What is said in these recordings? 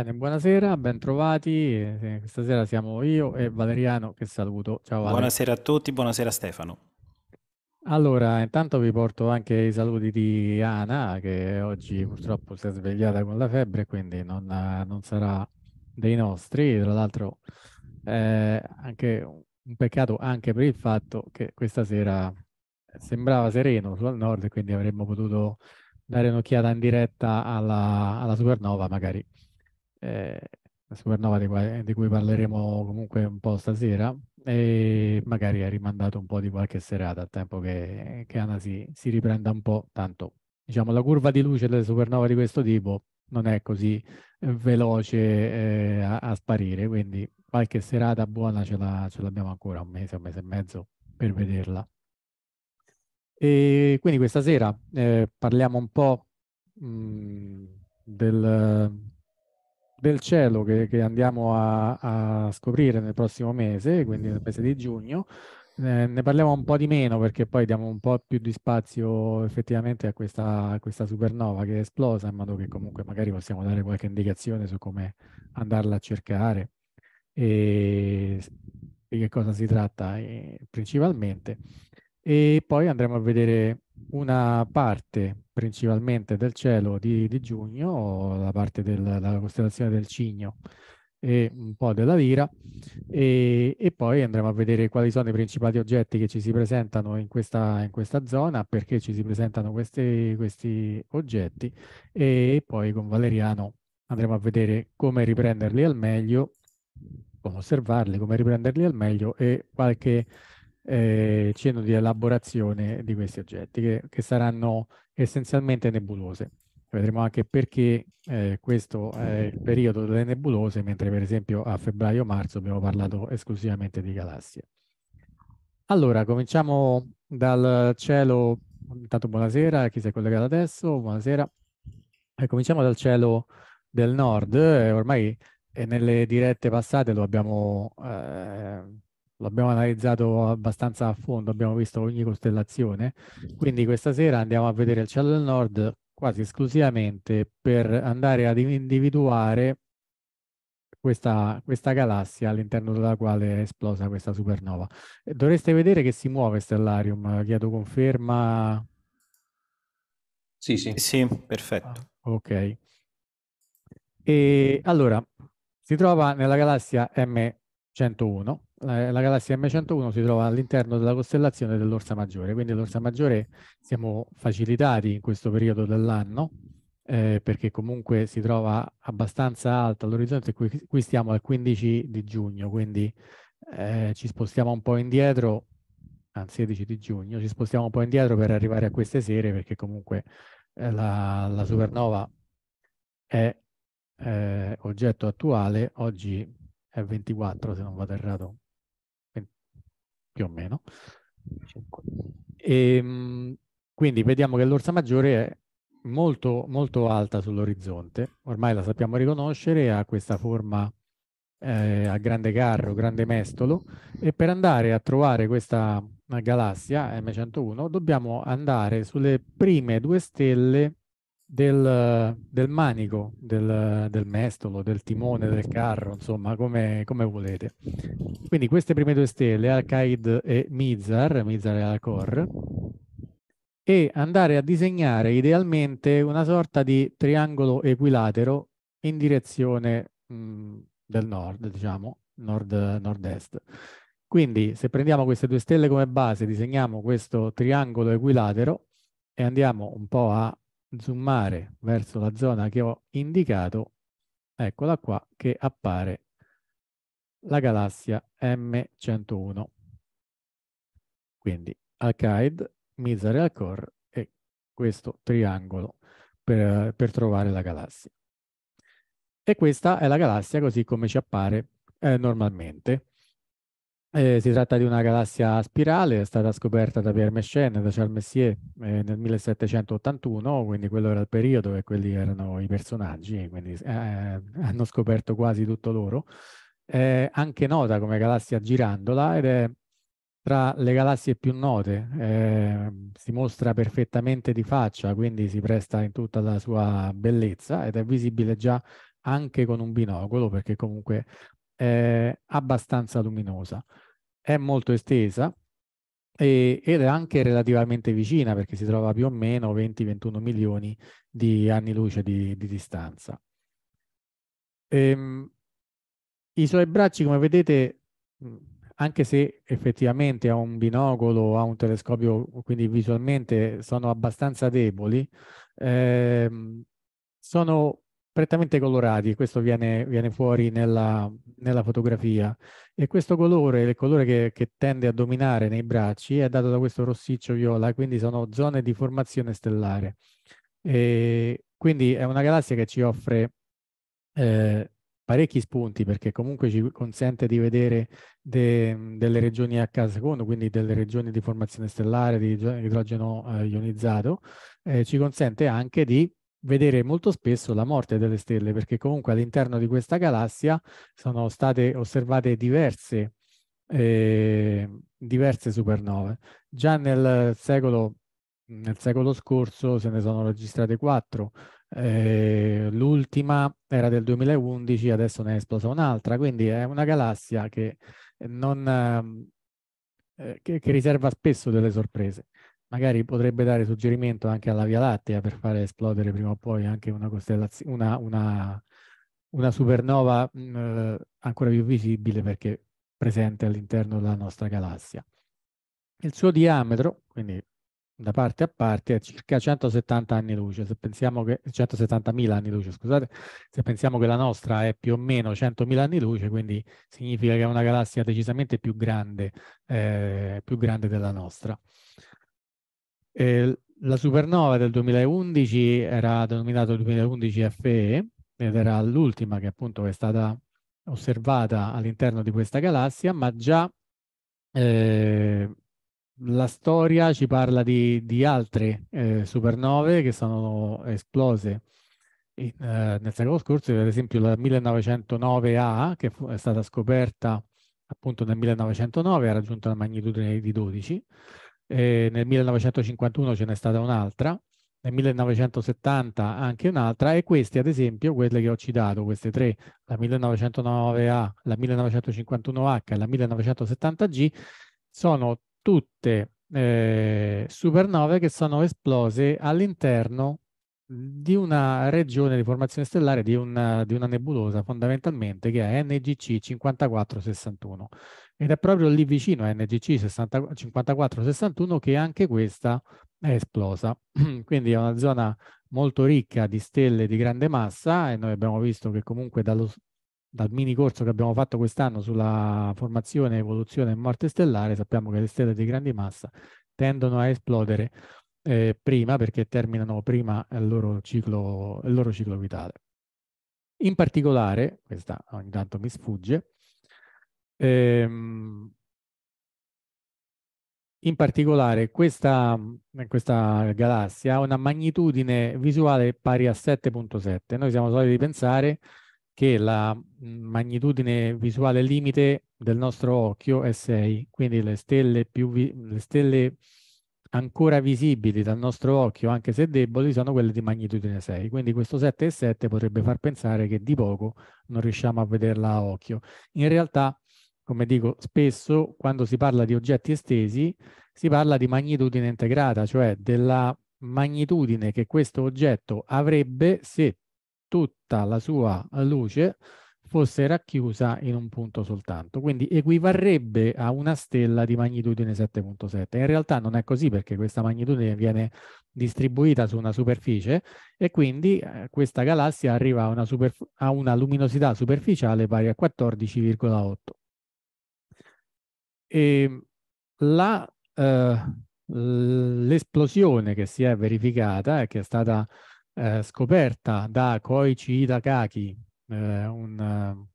Bene, buonasera, bentrovati. Questa eh, sera siamo io e Valeriano che saluto. Ciao Vale. Buonasera a tutti, buonasera Stefano. Allora, intanto vi porto anche i saluti di Ana che oggi purtroppo si è svegliata con la febbre, quindi non, non sarà dei nostri. Tra l'altro, eh, anche un peccato anche per il fatto che questa sera sembrava sereno sul nord, quindi avremmo potuto dare un'occhiata in diretta alla, alla supernova magari eh, la supernova di, eh, di, cui parleremo comunque un po' stasera e magari ha rimandato un po' di qualche serata a tempo che, che Anna si, si riprenda un po', tanto diciamo la curva di luce delle supernova di questo tipo non è così eh, veloce eh, a, a, sparire, quindi qualche serata buona ce, la, ce, l'abbiamo ancora, un mese, un mese e mezzo per vederla. E quindi questa sera eh, parliamo un po' mh, mm, del, del cielo che, che andiamo a, a, scoprire nel prossimo mese, quindi nel mese di giugno. Eh, ne parliamo un po' di meno perché poi diamo un po' più di spazio effettivamente a questa, a questa supernova che è esplosa, in modo che comunque magari possiamo dare qualche indicazione su come andarla a cercare e di che cosa si tratta eh, principalmente. E poi andremo a vedere una parte principalmente del cielo di, di giugno, la parte della costellazione del Cigno e un po' della Lira e, e, poi andremo a vedere quali sono i principali oggetti che ci si presentano in questa, in questa zona, perché ci si presentano questi, questi oggetti e poi con Valeriano andremo a vedere come riprenderli al meglio, come osservarli, come riprenderli al meglio e qualche eh, cenno di elaborazione di questi oggetti che, che saranno essenzialmente nebulose. Vedremo anche perché eh, questo è il periodo delle nebulose, mentre per esempio a febbraio-marzo abbiamo parlato esclusivamente di galassie. Allora, cominciamo dal cielo. Intanto buonasera a chi si è collegato adesso, buonasera. E eh, cominciamo dal cielo del nord. Eh, ormai eh, nelle dirette passate lo abbiamo eh, l'abbiamo analizzato abbastanza a fondo, abbiamo visto ogni costellazione, quindi questa sera andiamo a vedere il cielo del nord quasi esclusivamente per andare ad individuare questa, questa galassia all'interno della quale è esplosa questa supernova. Eh, dovreste vedere che si muove Stellarium, chiedo conferma. Sì, sì, sì, perfetto. Ah, ok. E allora, si trova nella galassia M101, la, la, galassia M101 si trova all'interno della costellazione dell'Orsa Maggiore, quindi l'Orsa Maggiore siamo facilitati in questo periodo dell'anno eh, perché comunque si trova abbastanza alta all'orizzonte, qui, qui stiamo al 15 di giugno, quindi eh, ci spostiamo un po' indietro, anzi 16 di giugno, ci spostiamo un po' indietro per arrivare a queste sere perché comunque eh, la, la, supernova è eh, oggetto attuale, oggi è 24 se non vado errato, più o meno. E, ehm, quindi vediamo che l'orsa maggiore è molto, molto alta sull'orizzonte, ormai la sappiamo riconoscere, ha questa forma eh, a grande carro, grande mestolo, e per andare a trovare questa galassia M101 dobbiamo andare sulle prime due stelle del, del manico, del, del, mestolo, del timone, del carro, insomma, come, come volete. Quindi queste prime due stelle, Al-Qaid e Mizar, Mizar e Al-Khor, e andare a disegnare idealmente una sorta di triangolo equilatero in direzione mh, del nord, diciamo, nord, nord-est. Quindi se prendiamo queste due stelle come base, disegniamo questo triangolo equilatero e andiamo un po' a zoomare verso la zona che ho indicato, eccola qua che appare la galassia M101. Quindi al Alcaid, Mizar e al Core e questo triangolo per, per, trovare la galassia. E questa è la galassia così come ci appare eh, normalmente. Eh, si tratta di una galassia a spirale, è stata scoperta da Pierre Meschen e da Charles Messier eh, nel 1781, quindi quello era il periodo e quelli erano i personaggi, quindi eh, eh, hanno scoperto quasi tutto loro. È anche nota come galassia girandola ed è tra le galassie più note, ehm, si mostra perfettamente di faccia, quindi si presta in tutta la sua bellezza ed è visibile già anche con un binocolo perché comunque eh, abbastanza luminosa. È molto estesa e, ed è anche relativamente vicina perché si trova più o meno 20-21 milioni di anni luce di, di distanza. Ehm, I suoi bracci, come vedete, anche se effettivamente ha un binocolo, ha un telescopio, quindi visualmente sono abbastanza deboli, ehm, sono prettamente colorati, questo viene, viene fuori nella, nella, fotografia. E questo colore, il colore che, che, tende a dominare nei bracci, è dato da questo rossiccio viola, quindi sono zone di formazione stellare. E quindi è una galassia che ci offre eh, parecchi spunti perché comunque ci consente di vedere de, delle regioni H secondo, quindi delle regioni di formazione stellare, di idrogeno eh, ionizzato, eh, ci consente anche di vedere molto spesso la morte delle stelle, perché comunque all'interno di questa galassia sono state osservate diverse, eh, diverse supernove. Già nel secolo, nel secolo, scorso se ne sono registrate quattro, eh, l'ultima era del 2011, adesso ne è esplosa un'altra, quindi è una galassia che, non, ehm, eh, che, che riserva spesso delle sorprese magari potrebbe dare suggerimento anche alla Via Lattea per fare esplodere prima o poi anche una costellazione, una, una, una, supernova mh, mm, eh, ancora più visibile perché presente all'interno della nostra galassia. Il suo diametro, quindi da parte a parte, è circa 170 anni luce, se pensiamo che 170.000 anni luce, scusate, se pensiamo che la nostra è più o meno 100.000 anni luce, quindi significa che è una galassia decisamente più grande, eh, più grande della nostra. Eh, la supernova del 2011 era denominata 2011 FE ed era l'ultima che appunto è stata osservata all'interno di questa galassia, ma già eh, la storia ci parla di, di altre eh, supernove che sono esplose in, eh, nel secolo scorso, ad esempio la 1909A che fu, è stata scoperta appunto nel 1909, ha raggiunto una magnitudine di 12 eh, nel 1951 ce n'è stata un'altra, nel 1970 anche un'altra e queste ad esempio, quelle che ho citato, queste tre, la 1909A, la 1951H e la 1970G, sono tutte eh, supernove che sono esplose all'interno di una regione di formazione stellare, di una, di una nebulosa fondamentalmente che è NGC 5461. Ed è proprio lì vicino a NGC 5461 che anche questa è esplosa. Quindi è una zona molto ricca di stelle di grande massa e noi abbiamo visto che comunque dallo, dal mini corso che abbiamo fatto quest'anno sulla formazione, evoluzione e morte stellare sappiamo che le stelle di grande massa tendono a esplodere eh, prima perché terminano prima il loro, ciclo, il loro ciclo vitale. In particolare, questa ogni tanto mi sfugge, Ehm, in particolare, questa, questa, galassia ha una magnitudine visuale pari a 7.7. Noi siamo soliti pensare che la magnitudine visuale limite del nostro occhio è 6, quindi le stelle, più le stelle ancora visibili dal nostro occhio, anche se deboli, sono quelle di magnitudine 6. Quindi questo 7,7 potrebbe far pensare che di poco non riusciamo a vederla a occhio. In realtà come dico spesso, quando si parla di oggetti estesi, si parla di magnitudine integrata, cioè della magnitudine che questo oggetto avrebbe se tutta la sua luce fosse racchiusa in un punto soltanto, quindi equivarrebbe a una stella di magnitudine 7.7. In realtà non è così perché questa magnitudine viene distribuita su una superficie e quindi eh, questa galassia arriva a una, a una luminosità superficiale pari a 14,8. E la, eh, l'esplosione che si è verificata e che è stata eh, scoperta da Koichi Itakaki, eh, un,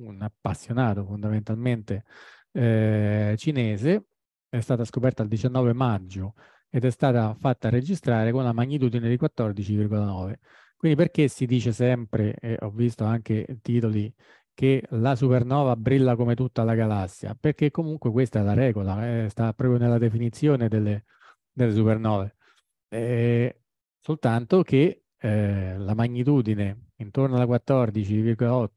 un, appassionato fondamentalmente eh, cinese, è stata scoperta il 19 maggio ed è stata fatta registrare con una magnitudine di 14,9. Quindi perché si dice sempre, e ho visto anche titoli che la supernova brilla come tutta la galassia, perché comunque questa è la regola, eh, sta proprio nella definizione delle, delle supernove. Eh, soltanto che eh, la magnitudine intorno alla 14,8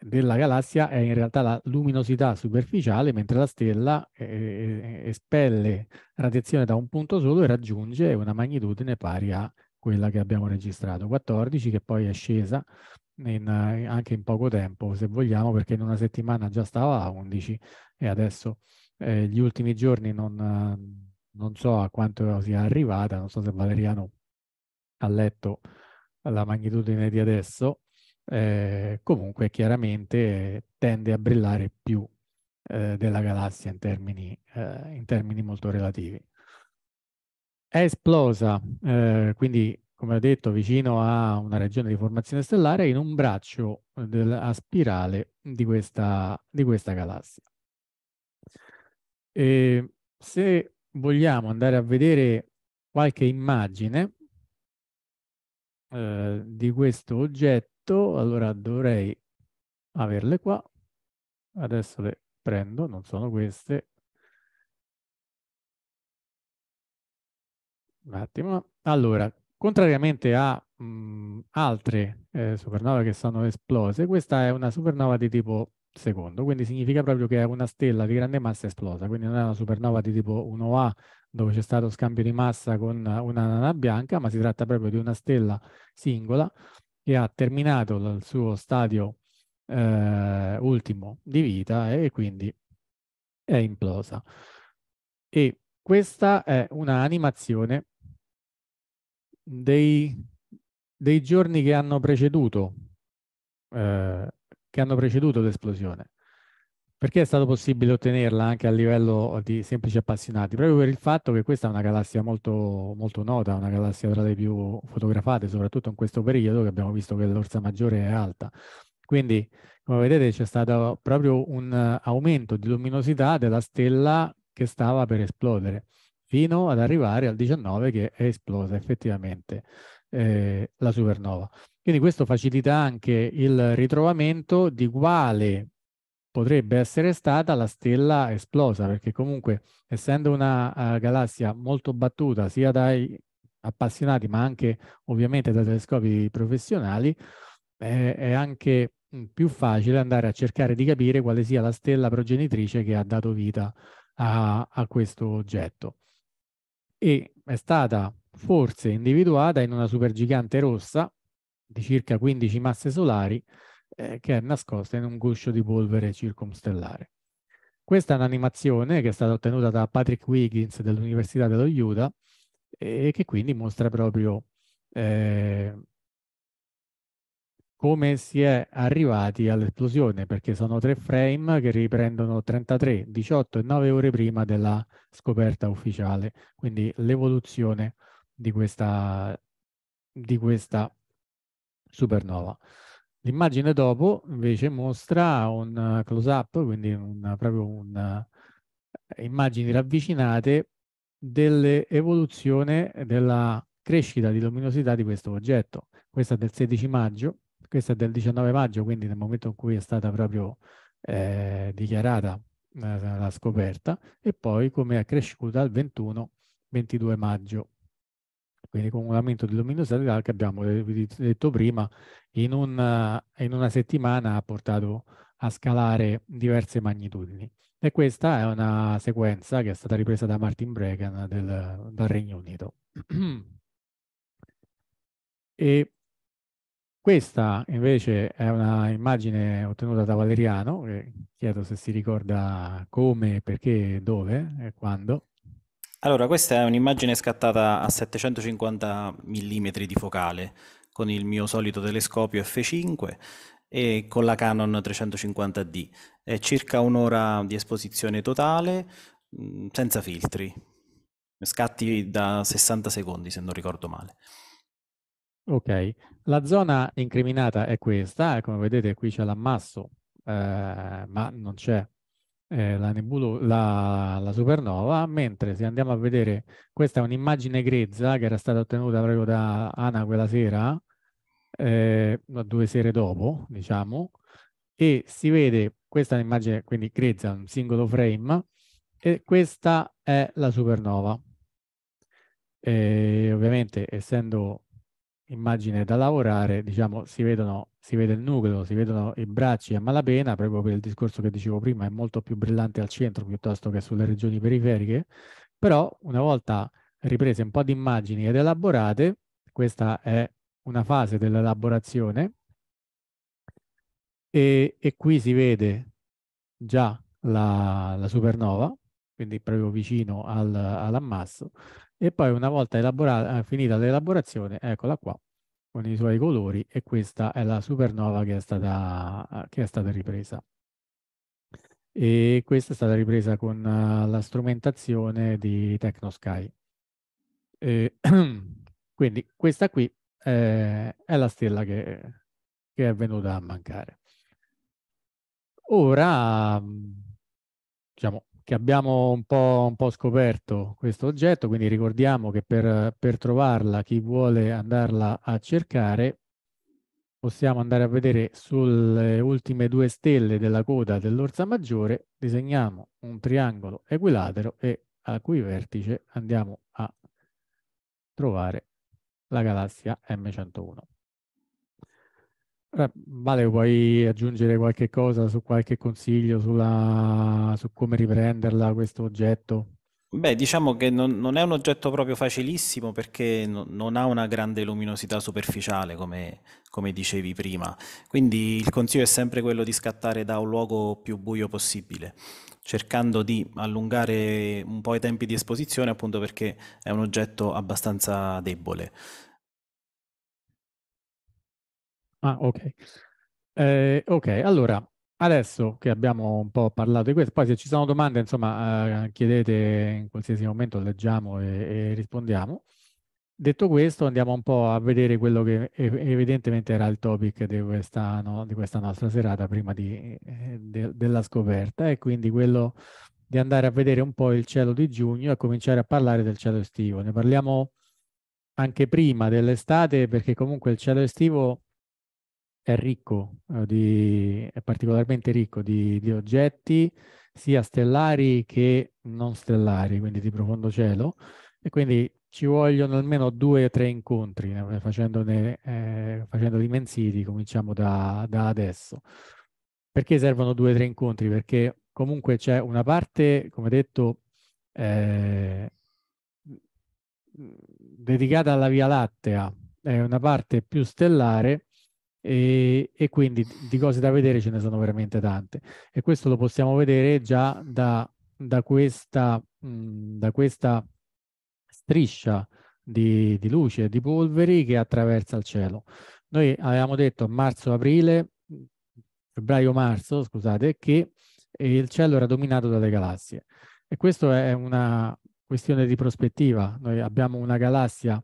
della galassia è in realtà la luminosità superficiale, mentre la stella eh, eh, espelle radiazione da un punto solo e raggiunge una magnitudine pari a quella che abbiamo registrato, 14, che poi è scesa in, eh, anche in poco tempo, se vogliamo, perché in una settimana già stava a 11 e adesso eh, gli ultimi giorni non, eh, non, so a quanto sia arrivata, non so se Valeriano ha letto la magnitudine di adesso, eh, comunque chiaramente tende a brillare più eh, della galassia in termini, eh, in termini molto relativi. È esplosa, quindi come ho detto, vicino a una regione di formazione stellare in un braccio del, a spirale di questa, di questa galassia. E se vogliamo andare a vedere qualche immagine eh, di questo oggetto, allora dovrei averle qua. Adesso le prendo, non sono queste. Un attimo. Allora, Contrariamente a mh, mhmm, altre eh, supernove che sono esplose, questa è una supernova di tipo secondo, quindi significa proprio che è una stella di grande massa esplosa, quindi non è una supernova di tipo 1A dove c'è stato scambio di massa con una nana bianca, ma si tratta proprio di una stella singola che ha terminato il suo stadio eh, ultimo di vita e quindi è implosa. E questa è un'animazione dei, dei giorni che hanno preceduto, eh, che hanno preceduto l'esplosione. Perché è stato possibile ottenerla anche a livello di semplici appassionati? Proprio per il fatto che questa è una galassia molto, molto nota, una galassia tra le più fotografate, soprattutto in questo periodo che abbiamo visto che l'orsa maggiore è alta. Quindi, come vedete, c'è stato proprio un eh, aumento di luminosità della stella che stava per esplodere fino ad arrivare al 19 che è esplosa effettivamente eh, la supernova. Quindi questo facilita anche il ritrovamento di quale potrebbe essere stata la stella esplosa, perché comunque essendo una uh, galassia molto battuta sia dai appassionati ma anche ovviamente da telescopi professionali, eh, è anche mm, più facile andare a cercare di capire quale sia la stella progenitrice che ha dato vita a, a questo oggetto e è stata forse individuata in una supergigante rossa di circa 15 masse solari eh, che è nascosta in un guscio di polvere circumstellare. Questa è un'animazione che è stata ottenuta da Patrick Wiggins dell'Università dello Utah e che quindi mostra proprio eh, come si è arrivati all'esplosione, perché sono tre frame che riprendono 33, 18 e 9 ore prima della scoperta ufficiale, quindi l'evoluzione di questa, di questa supernova. L'immagine dopo invece mostra un close-up, quindi un, proprio un, eh, immagini ravvicinate dell'evoluzione della crescita di luminosità di questo oggetto. Questa è del 16 maggio questa è del 19 maggio, quindi nel momento in cui è stata proprio eh, dichiarata eh, la scoperta, e poi come è cresciuta al 21-22 maggio. Quindi con un aumento di luminosità che abbiamo eh, detto prima, in una, in una settimana ha portato a scalare diverse magnitudini. E questa è una sequenza che è stata ripresa da Martin Bregan del, dal Regno Unito. e questa invece è una immagine ottenuta da Valeriano, che chiedo se si ricorda come, perché, dove e quando. Allora, questa è un'immagine scattata a 750 mm di focale con il mio solito telescopio F5 e con la Canon 350D. È circa un'ora di esposizione totale, mm, senza filtri. Scatti da 60 secondi, se non ricordo male. Ok, la zona incriminata è questa, come vedete qui c'è l'ammasso, eh, ma non c'è eh, la, la, la, supernova, mentre se andiamo a vedere, questa è un'immagine grezza che era stata ottenuta proprio da Ana quella sera, eh, due sere dopo, diciamo, e si vede questa è un'immagine quindi grezza, un singolo frame, e questa è la supernova. E eh, ovviamente essendo immagine da lavorare, diciamo, si, vedono, si vede il nucleo, si vedono i bracci a malapena, proprio per il discorso che dicevo prima, è molto più brillante al centro piuttosto che sulle regioni periferiche, però una volta riprese un po' di immagini ed elaborate, questa è una fase dell'elaborazione, e, e qui si vede già la, la supernova, quindi proprio vicino al, all'ammasso, e poi una volta elaborata, eh, finita l'elaborazione, eccola qua, con i suoi colori e questa è la supernova che è stata, che è stata ripresa. E questa è stata ripresa con eh, la strumentazione di TechnoSky. E, quindi questa qui è, eh, è la stella che, che, è venuta a mancare. Ora, diciamo, che abbiamo un po', un po', scoperto questo oggetto, quindi ricordiamo che per, per trovarla, chi vuole andarla a cercare, possiamo andare a vedere sulle ultime due stelle della coda dell'orsa maggiore, disegniamo un triangolo equilatero e al cui vertice andiamo a trovare la galassia M101. Eh, vale, vuoi aggiungere qualche cosa su qualche consiglio sulla, su come riprenderla questo oggetto? Beh, diciamo che non, non è un oggetto proprio facilissimo perché no, non ha una grande luminosità superficiale, come, come dicevi prima. Quindi il consiglio è sempre quello di scattare da un luogo più buio possibile cercando di allungare un po' i tempi di esposizione appunto perché è un oggetto abbastanza debole. Ah, ok. Eh, ok, allora, adesso che abbiamo un po' parlato di questo, poi se ci sono domande, insomma, eh, chiedete in qualsiasi momento, leggiamo e, e, rispondiamo. Detto questo, andiamo un po' a vedere quello che evidentemente era il topic di questa, no, di questa nostra serata prima di, eh, de, della scoperta e quindi quello di andare a vedere un po' il cielo di giugno e cominciare a parlare del cielo estivo. Ne parliamo anche prima dell'estate perché comunque il cielo estivo è ricco, eh, di, è particolarmente ricco di, di, oggetti sia stellari che non stellari, quindi di profondo cielo, e quindi ci vogliono almeno due o tre incontri, eh, facendone, eh, facendoli mensili, cominciamo da, da adesso. Perché servono due o tre incontri? Perché comunque c'è una parte, come detto, eh, dedicata alla Via Lattea, è una parte più stellare, e, e, quindi di cose da vedere ce ne sono veramente tante e questo lo possiamo vedere già da, da, questa, mh, da questa, striscia di, di luce di polveri che attraversa il cielo. Noi avevamo detto marzo-aprile, febbraio-marzo, scusate, che eh, il cielo era dominato dalle galassie e questo è una questione di prospettiva. Noi abbiamo una galassia,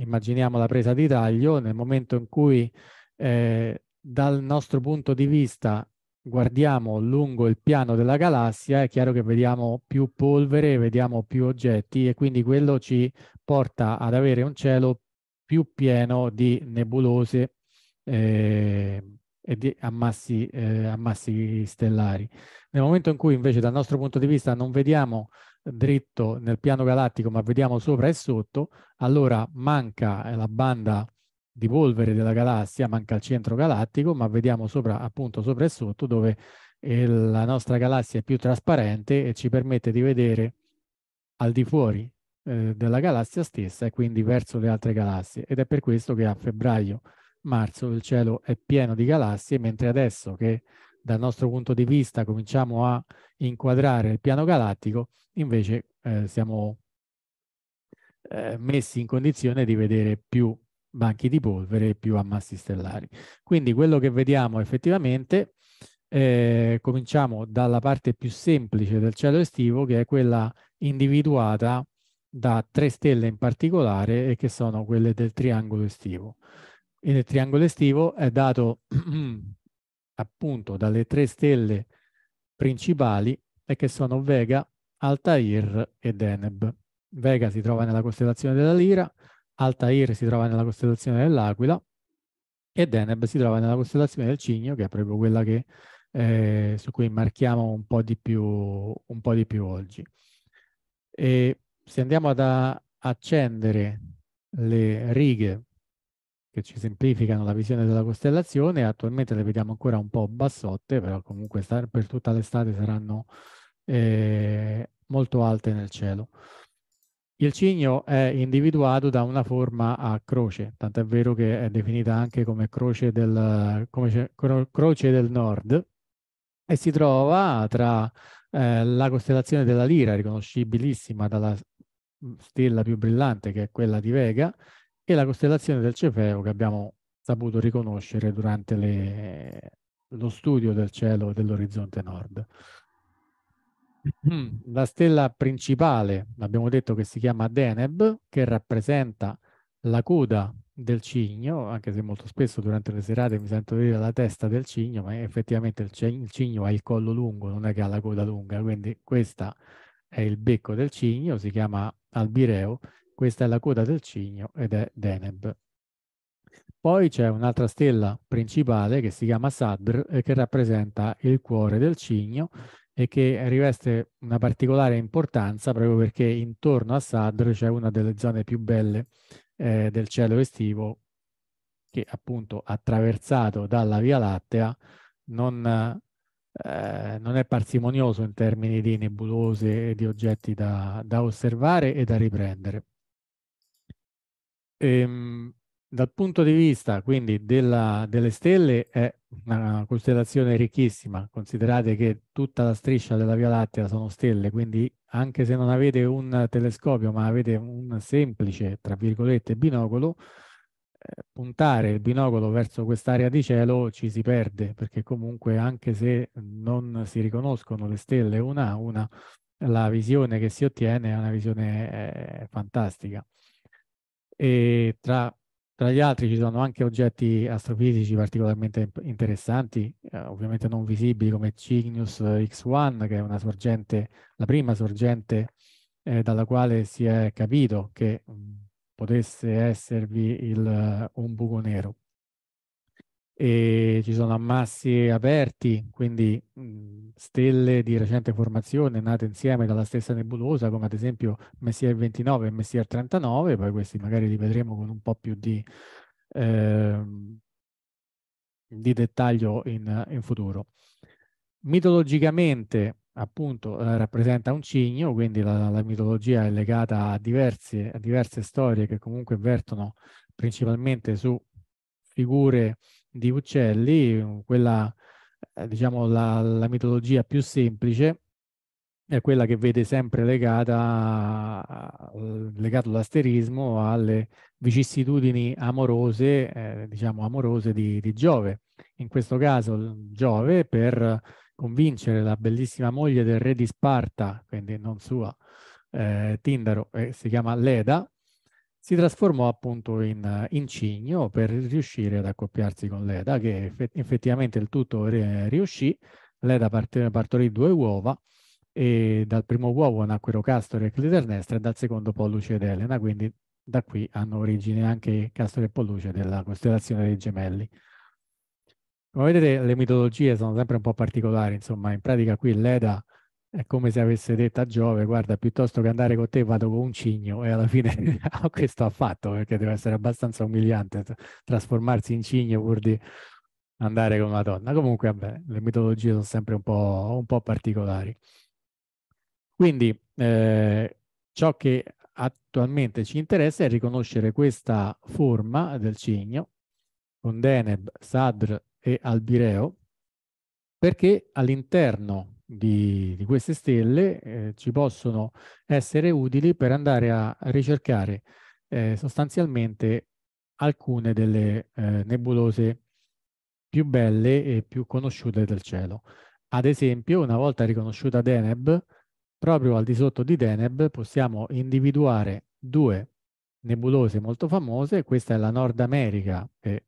immaginiamo la presa di taglio, nel momento in cui eh, dal nostro punto di vista guardiamo lungo il piano della galassia, è chiaro che vediamo più polvere, vediamo più oggetti e quindi quello ci porta ad avere un cielo più pieno di nebulose eh, e di ammassi, eh, ammassi stellari. Nel momento in cui invece dal nostro punto di vista non vediamo dritto nel piano galattico ma vediamo sopra e sotto, allora manca la banda di polvere della galassia, manca il centro galattico, ma vediamo sopra, appunto sopra e sotto dove eh, la nostra galassia è più trasparente e ci permette di vedere al di fuori eh, della galassia stessa e quindi verso le altre galassie. Ed è per questo che a febbraio marzo il cielo è pieno di galassie, mentre adesso che dal nostro punto di vista cominciamo a inquadrare il piano galattico, invece eh, siamo eh, messi in condizione di vedere più banchi di polvere più ammassi stellari. Quindi quello che vediamo effettivamente, eh, cominciamo dalla parte più semplice del cielo estivo, che è quella individuata da tre stelle in particolare e che sono quelle del triangolo estivo. il triangolo estivo è dato appunto dalle tre stelle principali e che sono Vega, Altair e Deneb. Vega si trova nella costellazione della Lira, Altair si trova nella costellazione dell'Aquila e Deneb si trova nella costellazione del Cigno, che è proprio quella che, eh, su cui marchiamo un po' di più, un po di più oggi. E se andiamo ad accendere le righe che ci semplificano la visione della costellazione, attualmente le vediamo ancora un po' bassotte, però comunque per tutta l'estate saranno eh, molto alte nel cielo. Il cigno è individuato da una forma a croce, tant'è vero che è definita anche come croce del, come croce del nord e si trova tra eh, la costellazione della Lira, riconoscibilissima dalla stella più brillante che è quella di Vega, e la costellazione del Cefeo che abbiamo saputo riconoscere durante le, lo studio del cielo dell'orizzonte nord. Mm. la stella principale, abbiamo detto che si chiama Deneb, che rappresenta la coda del cigno, anche se molto spesso durante le serate mi sento dire la testa del cigno, ma effettivamente il, cigno, ha il collo lungo, non è che ha la coda lunga, quindi questo è il becco del cigno, si chiama albireo, questa è la coda del cigno ed è Deneb. Poi c'è un'altra stella principale che si chiama Sadr, che rappresenta il cuore del cigno e che riveste una particolare importanza proprio perché intorno a Sadr c'è una delle zone più belle eh, del cielo estivo che appunto attraversato dalla Via Lattea non, eh, non è parsimonioso in termini di nebulose e di oggetti da, da osservare e da riprendere. Ehm, dal punto di vista quindi della, delle stelle è una costellazione ricchissima, considerate che tutta la striscia della Via Lattea sono stelle, quindi anche se non avete un telescopio ma avete un semplice, tra virgolette, binocolo, eh, puntare il binocolo verso quest'area di cielo ci si perde, perché comunque anche se non si riconoscono le stelle una a una, la visione che si ottiene è una visione eh, fantastica. E tra tra gli altri ci sono anche oggetti astrofisici particolarmente interessanti, eh, ovviamente non visibili come Cygnus eh, X1, che è una sorgente, la prima sorgente eh, dalla quale si è capito che mh, mm, potesse esservi il, eh, un buco nero e ci sono ammassi aperti, quindi mh, mhmm, stelle di recente formazione nate insieme dalla stessa nebulosa, come ad esempio Messier 29 e Messier 39, poi questi magari li vedremo con un po' più di, eh, di dettaglio in, in, futuro. Mitologicamente, appunto, eh, rappresenta un cigno, quindi la, la mitologia è legata a diverse, a diverse storie che comunque vertono principalmente su figure di uccelli, quella, eh, diciamo, la, la mitologia più semplice è quella che vede sempre legata, eh, legato l'asterismo alle vicissitudini amorose, eh, diciamo amorose di, di, Giove. In questo caso Giove per convincere la bellissima moglie del re di Sparta, quindi non sua, eh, Tindaro, eh, si chiama Leda, si trasformò appunto in, in, cigno per riuscire ad accoppiarsi con Leda, che effettivamente il tutto riuscì. Leda part- partorì due uova e dal primo uovo nacquero Castore e Cliternestra e dal secondo Polluce ed Elena, quindi da qui hanno origine anche Castore e Polluce della costellazione dei gemelli. Come vedete le mitologie sono sempre un po' particolari, insomma in pratica qui Leda è come se avesse detto a Giove, guarda, piuttosto che andare con te vado con un cigno e alla fine questo ha fatto, perché deve essere abbastanza umiliante trasformarsi in cigno pur di andare con una donna. Comunque, vabbè, le mitologie sono sempre un po', un po particolari. Quindi, eh, ciò che attualmente ci interessa è riconoscere questa forma del cigno, con Deneb, Sadr e Albireo, perché all'interno di, di queste stelle eh, ci possono essere utili per andare a ricercare eh, sostanzialmente alcune delle eh, nebulose più belle e più conosciute del cielo. Ad esempio, una volta riconosciuta Deneb, proprio al di sotto di Deneb possiamo individuare due nebulose molto famose, questa è la Nord America che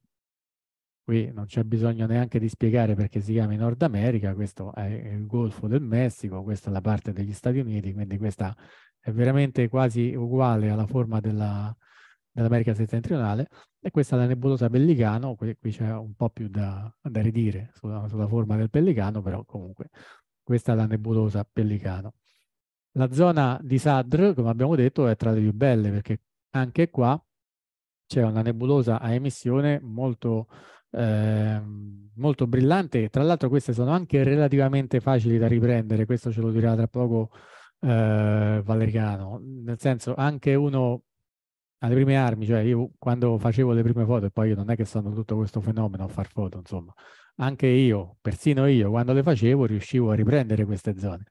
qui non c'è bisogno neanche di spiegare perché si chiama in Nord America, questo è il Golfo del Messico, questa è la parte degli Stati Uniti, quindi questa è veramente quasi uguale alla forma della, dell'America settentrionale e questa è la nebulosa Pellicano, qui, c'è un po' più da, da ridire sulla, sulla, forma del Pellicano, però comunque questa è la nebulosa Pellicano. La zona di Sadr, come abbiamo detto, è tra le più belle perché anche qua c'è una nebulosa a emissione molto Ehm, molto brillante. Tra l'altro queste sono anche relativamente facili da riprendere, questo ce lo dirà tra poco eh, Valeriano, nel senso anche uno alle prime armi, cioè io quando facevo le prime foto, e poi io non è che sono tutto questo fenomeno a far foto, insomma, anche io, persino io, quando le facevo riuscivo a riprendere queste zone.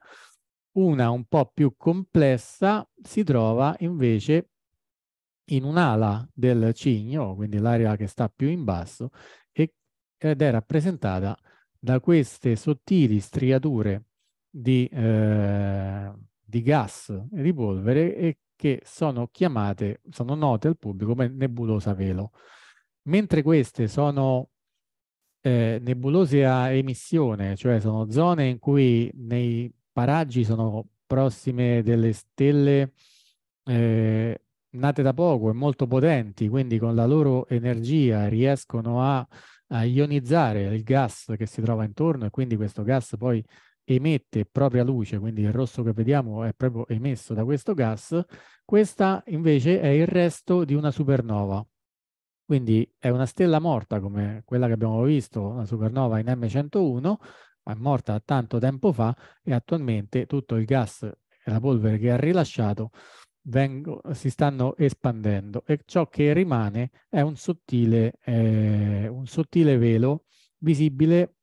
Una un po' più complessa si trova invece in un'ala del cigno, quindi l'area che sta più in basso, ed è rappresentata da queste sottili striature di, eh, di gas e di polvere e che sono chiamate, sono note al pubblico come nebulosa velo. Mentre queste sono eh, nebulose a emissione, cioè sono zone in cui nei paraggi sono prossime delle stelle eh, nate da poco e molto potenti, quindi con la loro energia riescono a a ionizzare il gas che si trova intorno e quindi questo gas poi emette propria luce, quindi il rosso che vediamo è proprio emesso da questo gas, questa invece è il resto di una supernova. Quindi è una stella morta come quella che abbiamo visto, una supernova in M101, ma è morta tanto tempo fa e attualmente tutto il gas e la polvere che ha rilasciato vengo, si stanno espandendo e ciò che rimane è un sottile, eh, un sottile velo visibile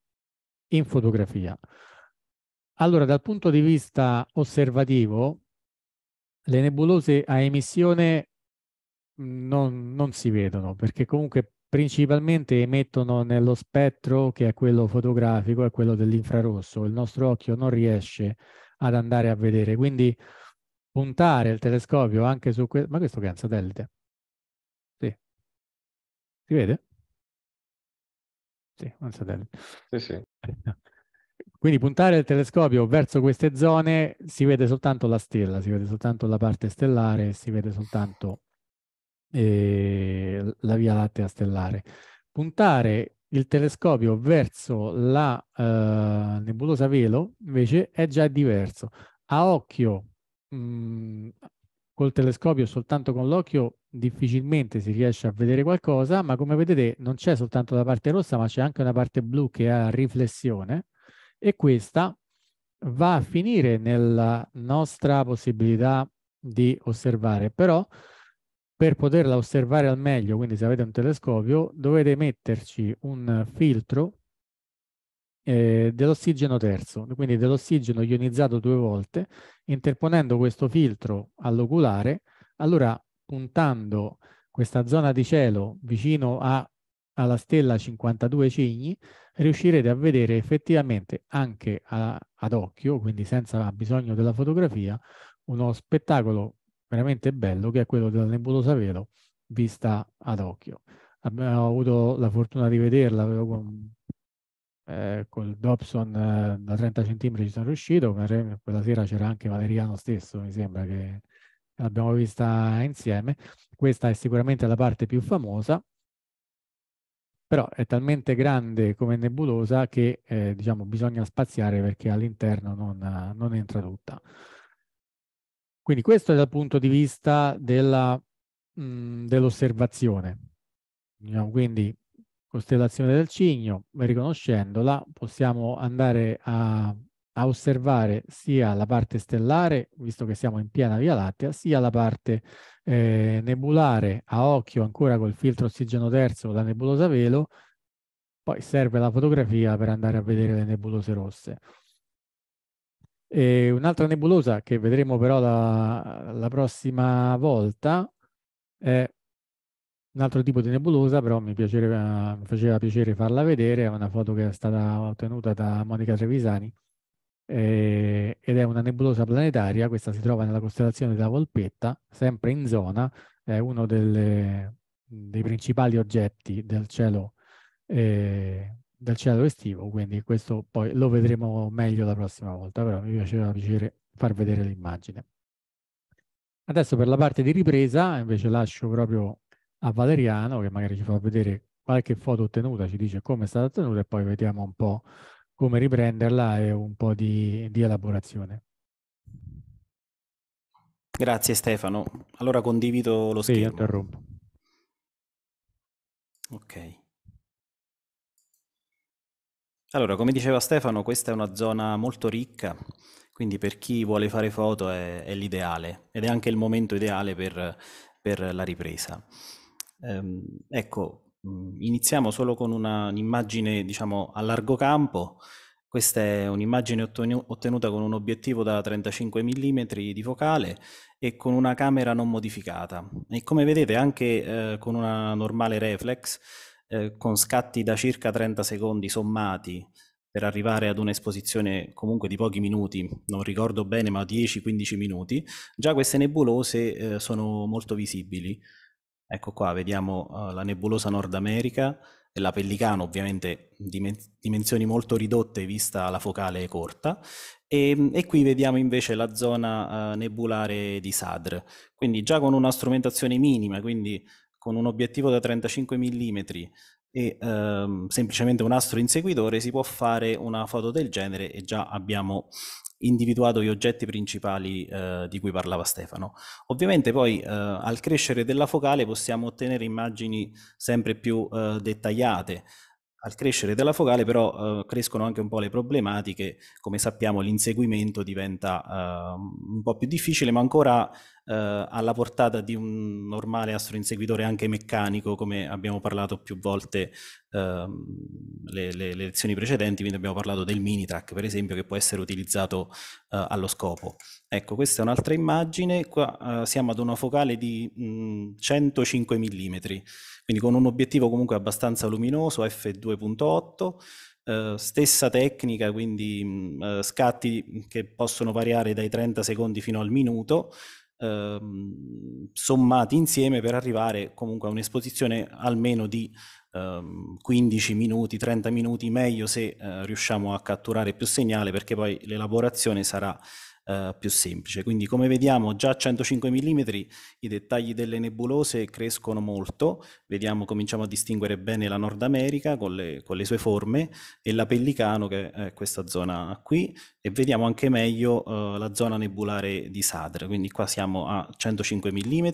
in fotografia. Allora, dal punto di vista osservativo, le nebulose a emissione mm, non, non, si vedono perché comunque principalmente emettono nello spettro che è quello fotografico è quello dell'infrarosso. Il nostro occhio non riesce ad andare a vedere. Quindi puntare il telescopio anche su questo... Ma questo che è un satellite? Sì. Si vede? Sì, un satellite. Sì, sì. Quindi puntare il telescopio verso queste zone si vede soltanto la stella, si vede soltanto la parte stellare, si vede soltanto eh, la Via Lattea stellare. Puntare il telescopio verso la eh, nebulosa Velo invece è già diverso. A occhio mh, mm, col telescopio, soltanto con l'occhio, difficilmente si riesce a vedere qualcosa, ma come vedete non c'è soltanto la parte rossa, ma c'è anche una parte blu che ha riflessione e questa va a finire nella nostra possibilità di osservare. Però per poterla osservare al meglio, quindi se avete un telescopio, dovete metterci un filtro eh, dell'ossigeno terzo, quindi dell'ossigeno ionizzato due volte, interponendo questo filtro all'oculare, allora puntando questa zona di cielo vicino a, alla stella 52 cigni, riuscirete a vedere effettivamente anche a, ad occhio, quindi senza bisogno della fotografia, uno spettacolo veramente bello che è quello della nebulosa velo vista ad occhio. Abbiamo avuto la fortuna di vederla, avevo eh, col Dobson eh, da 30 cm ci sono riuscito, quella sera c'era anche Valeriano stesso, mi sembra che l'abbiamo vista insieme. Questa è sicuramente la parte più famosa, però è talmente grande come nebulosa che eh, diciamo, bisogna spaziare perché all'interno non, non, entra tutta. Quindi questo è dal punto di vista mm, dell'osservazione. Dell diciamo, quindi costellazione del Cigno, riconoscendola possiamo andare a, a, osservare sia la parte stellare, visto che siamo in piena Via Lattea, sia la parte eh, nebulare a occhio ancora col filtro ossigeno terzo, la nebulosa velo, poi serve la fotografia per andare a vedere le nebulose rosse. un'altra nebulosa che vedremo però la, la prossima volta è un altro tipo di nebulosa, però mi, piaceva, mi faceva piacere farla vedere, è una foto che è stata ottenuta da Monica Trevisani eh, ed è una nebulosa planetaria, questa si trova nella costellazione della Volpetta, sempre in zona, è uno delle, dei principali oggetti del cielo, eh, del cielo estivo, quindi questo poi lo vedremo meglio la prossima volta, però mi piaceva piacere far vedere l'immagine. Adesso per la parte di ripresa invece lascio proprio a Valeriano che magari ci fa vedere qualche foto ottenuta, ci dice come è stata ottenuta e poi vediamo un po' come riprenderla e un po' di, di elaborazione. Grazie Stefano. Allora condivido lo sì, schermo. Sì, interrompo. Ok. Allora, come diceva Stefano, questa è una zona molto ricca, quindi per chi vuole fare foto è, è l'ideale ed è anche il momento ideale per, per la ripresa. Ehm, ecco, mm, iniziamo solo con una, un'immagine, diciamo, a largo campo. Questa è un'immagine ottenuta con un obiettivo da 35 mm di focale e con una camera non modificata. E come vedete anche eh, con una normale reflex, eh, con scatti da circa 30 secondi sommati per arrivare ad un'esposizione comunque di pochi minuti, non ricordo bene ma 10-15 minuti, già queste nebulose eh, sono molto visibili. Ecco qua, vediamo uh, la nebulosa Nord America e la Pellicano, ovviamente dimensioni molto ridotte vista la focale corta, e, ehm, e qui vediamo invece la zona uh, nebulare di Sadr. Quindi già con una strumentazione minima, quindi con un obiettivo da 35 mm e ehm, semplicemente un astro inseguitore si può fare una foto del genere e già abbiamo individuato gli oggetti principali eh, di cui parlava Stefano. Ovviamente poi eh, al crescere della focale possiamo ottenere immagini sempre più eh, dettagliate, al crescere della focale però eh, crescono anche un po' le problematiche, come sappiamo l'inseguimento diventa eh, un po' più difficile ma ancora eh, alla portata di un normale astroinseguitore anche meccanico come abbiamo parlato più volte ehm, le, le, le, lezioni precedenti, quindi abbiamo parlato del Minitrack per esempio che può essere utilizzato eh, allo scopo. Ecco questa è un'altra immagine, qua eh, siamo ad una focale di mh, 105 mm quindi con un obiettivo comunque abbastanza luminoso, f2.8, eh, stessa tecnica, quindi mm, eh, scatti che possono variare dai 30 secondi fino al minuto, ehm, sommati insieme per arrivare comunque a un'esposizione almeno di 15 ehm, minuti, 30 minuti, meglio se eh, riusciamo a catturare più segnale perché poi l'elaborazione sarà eh, più semplice. Quindi come vediamo già a 105 mm i dettagli delle nebulose crescono molto, vediamo, cominciamo a distinguere bene la Nord America con le, con le sue forme e la Pellicano che è questa zona qui e vediamo anche meglio eh, la zona nebulare di Sadr, quindi qua siamo a 105 mm,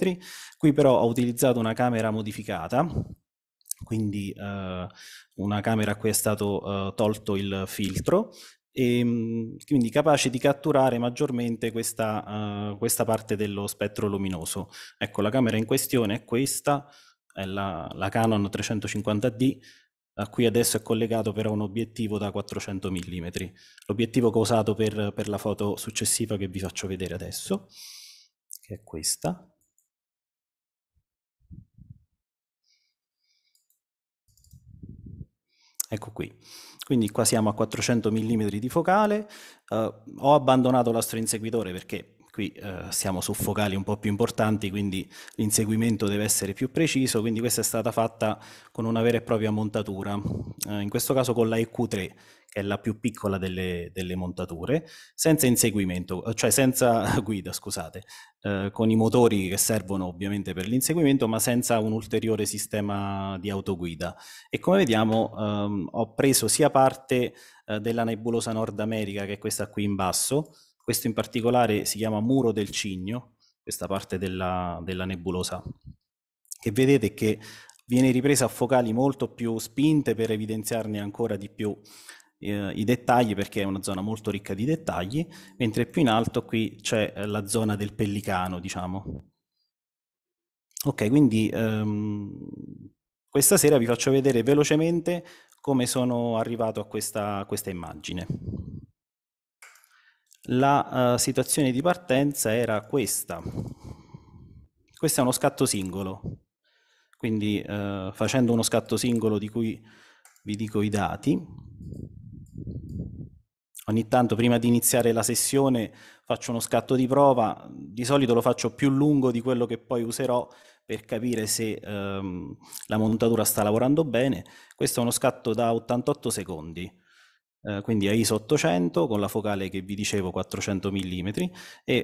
qui però ho utilizzato una camera modificata quindi eh, una camera a cui è stato eh, tolto il filtro e ehm, quindi capace di catturare maggiormente questa, uh, questa, parte dello spettro luminoso. Ecco, la camera in questione è questa, è la, la Canon 350D, a cui adesso è collegato però un obiettivo da 400 mm, l'obiettivo che ho usato per, per la foto successiva che vi faccio vedere adesso, che è questa. Ecco qui quindi qua siamo a 400 mm di focale, eh, ho abbandonato inseguitore perché qui eh, siamo su focali un po' più importanti, quindi l'inseguimento deve essere più preciso, quindi questa è stata fatta con una vera e propria montatura, eh, in questo caso con la EQ3 che è la più piccola delle, delle montature, senza inseguimento, eh, cioè senza guida, scusate, eh, con i motori che servono ovviamente per l'inseguimento, ma senza un ulteriore sistema di autoguida. E come vediamo ehm, ho preso sia parte eh, della nebulosa Nord America, che è questa qui in basso, questo in particolare si chiama Muro del Cigno, questa parte della, della nebulosa, che vedete che viene ripresa a focali molto più spinte per evidenziarne ancora di più eh, i dettagli perché è una zona molto ricca di dettagli, mentre più in alto qui c'è eh, la zona del pellicano, diciamo. Ok, quindi ehm, questa sera vi faccio vedere velocemente come sono arrivato a questa, questa immagine. La uh, situazione di partenza era questa. Questo è uno scatto singolo, quindi uh, facendo uno scatto singolo di cui vi dico i dati, ogni tanto prima di iniziare la sessione faccio uno scatto di prova, di solito lo faccio più lungo di quello che poi userò per capire se ehm, la montatura sta lavorando bene. Questo è uno scatto da 88 secondi. Eh, quindi a ISO 800 con la focale che vi dicevo 400 mm e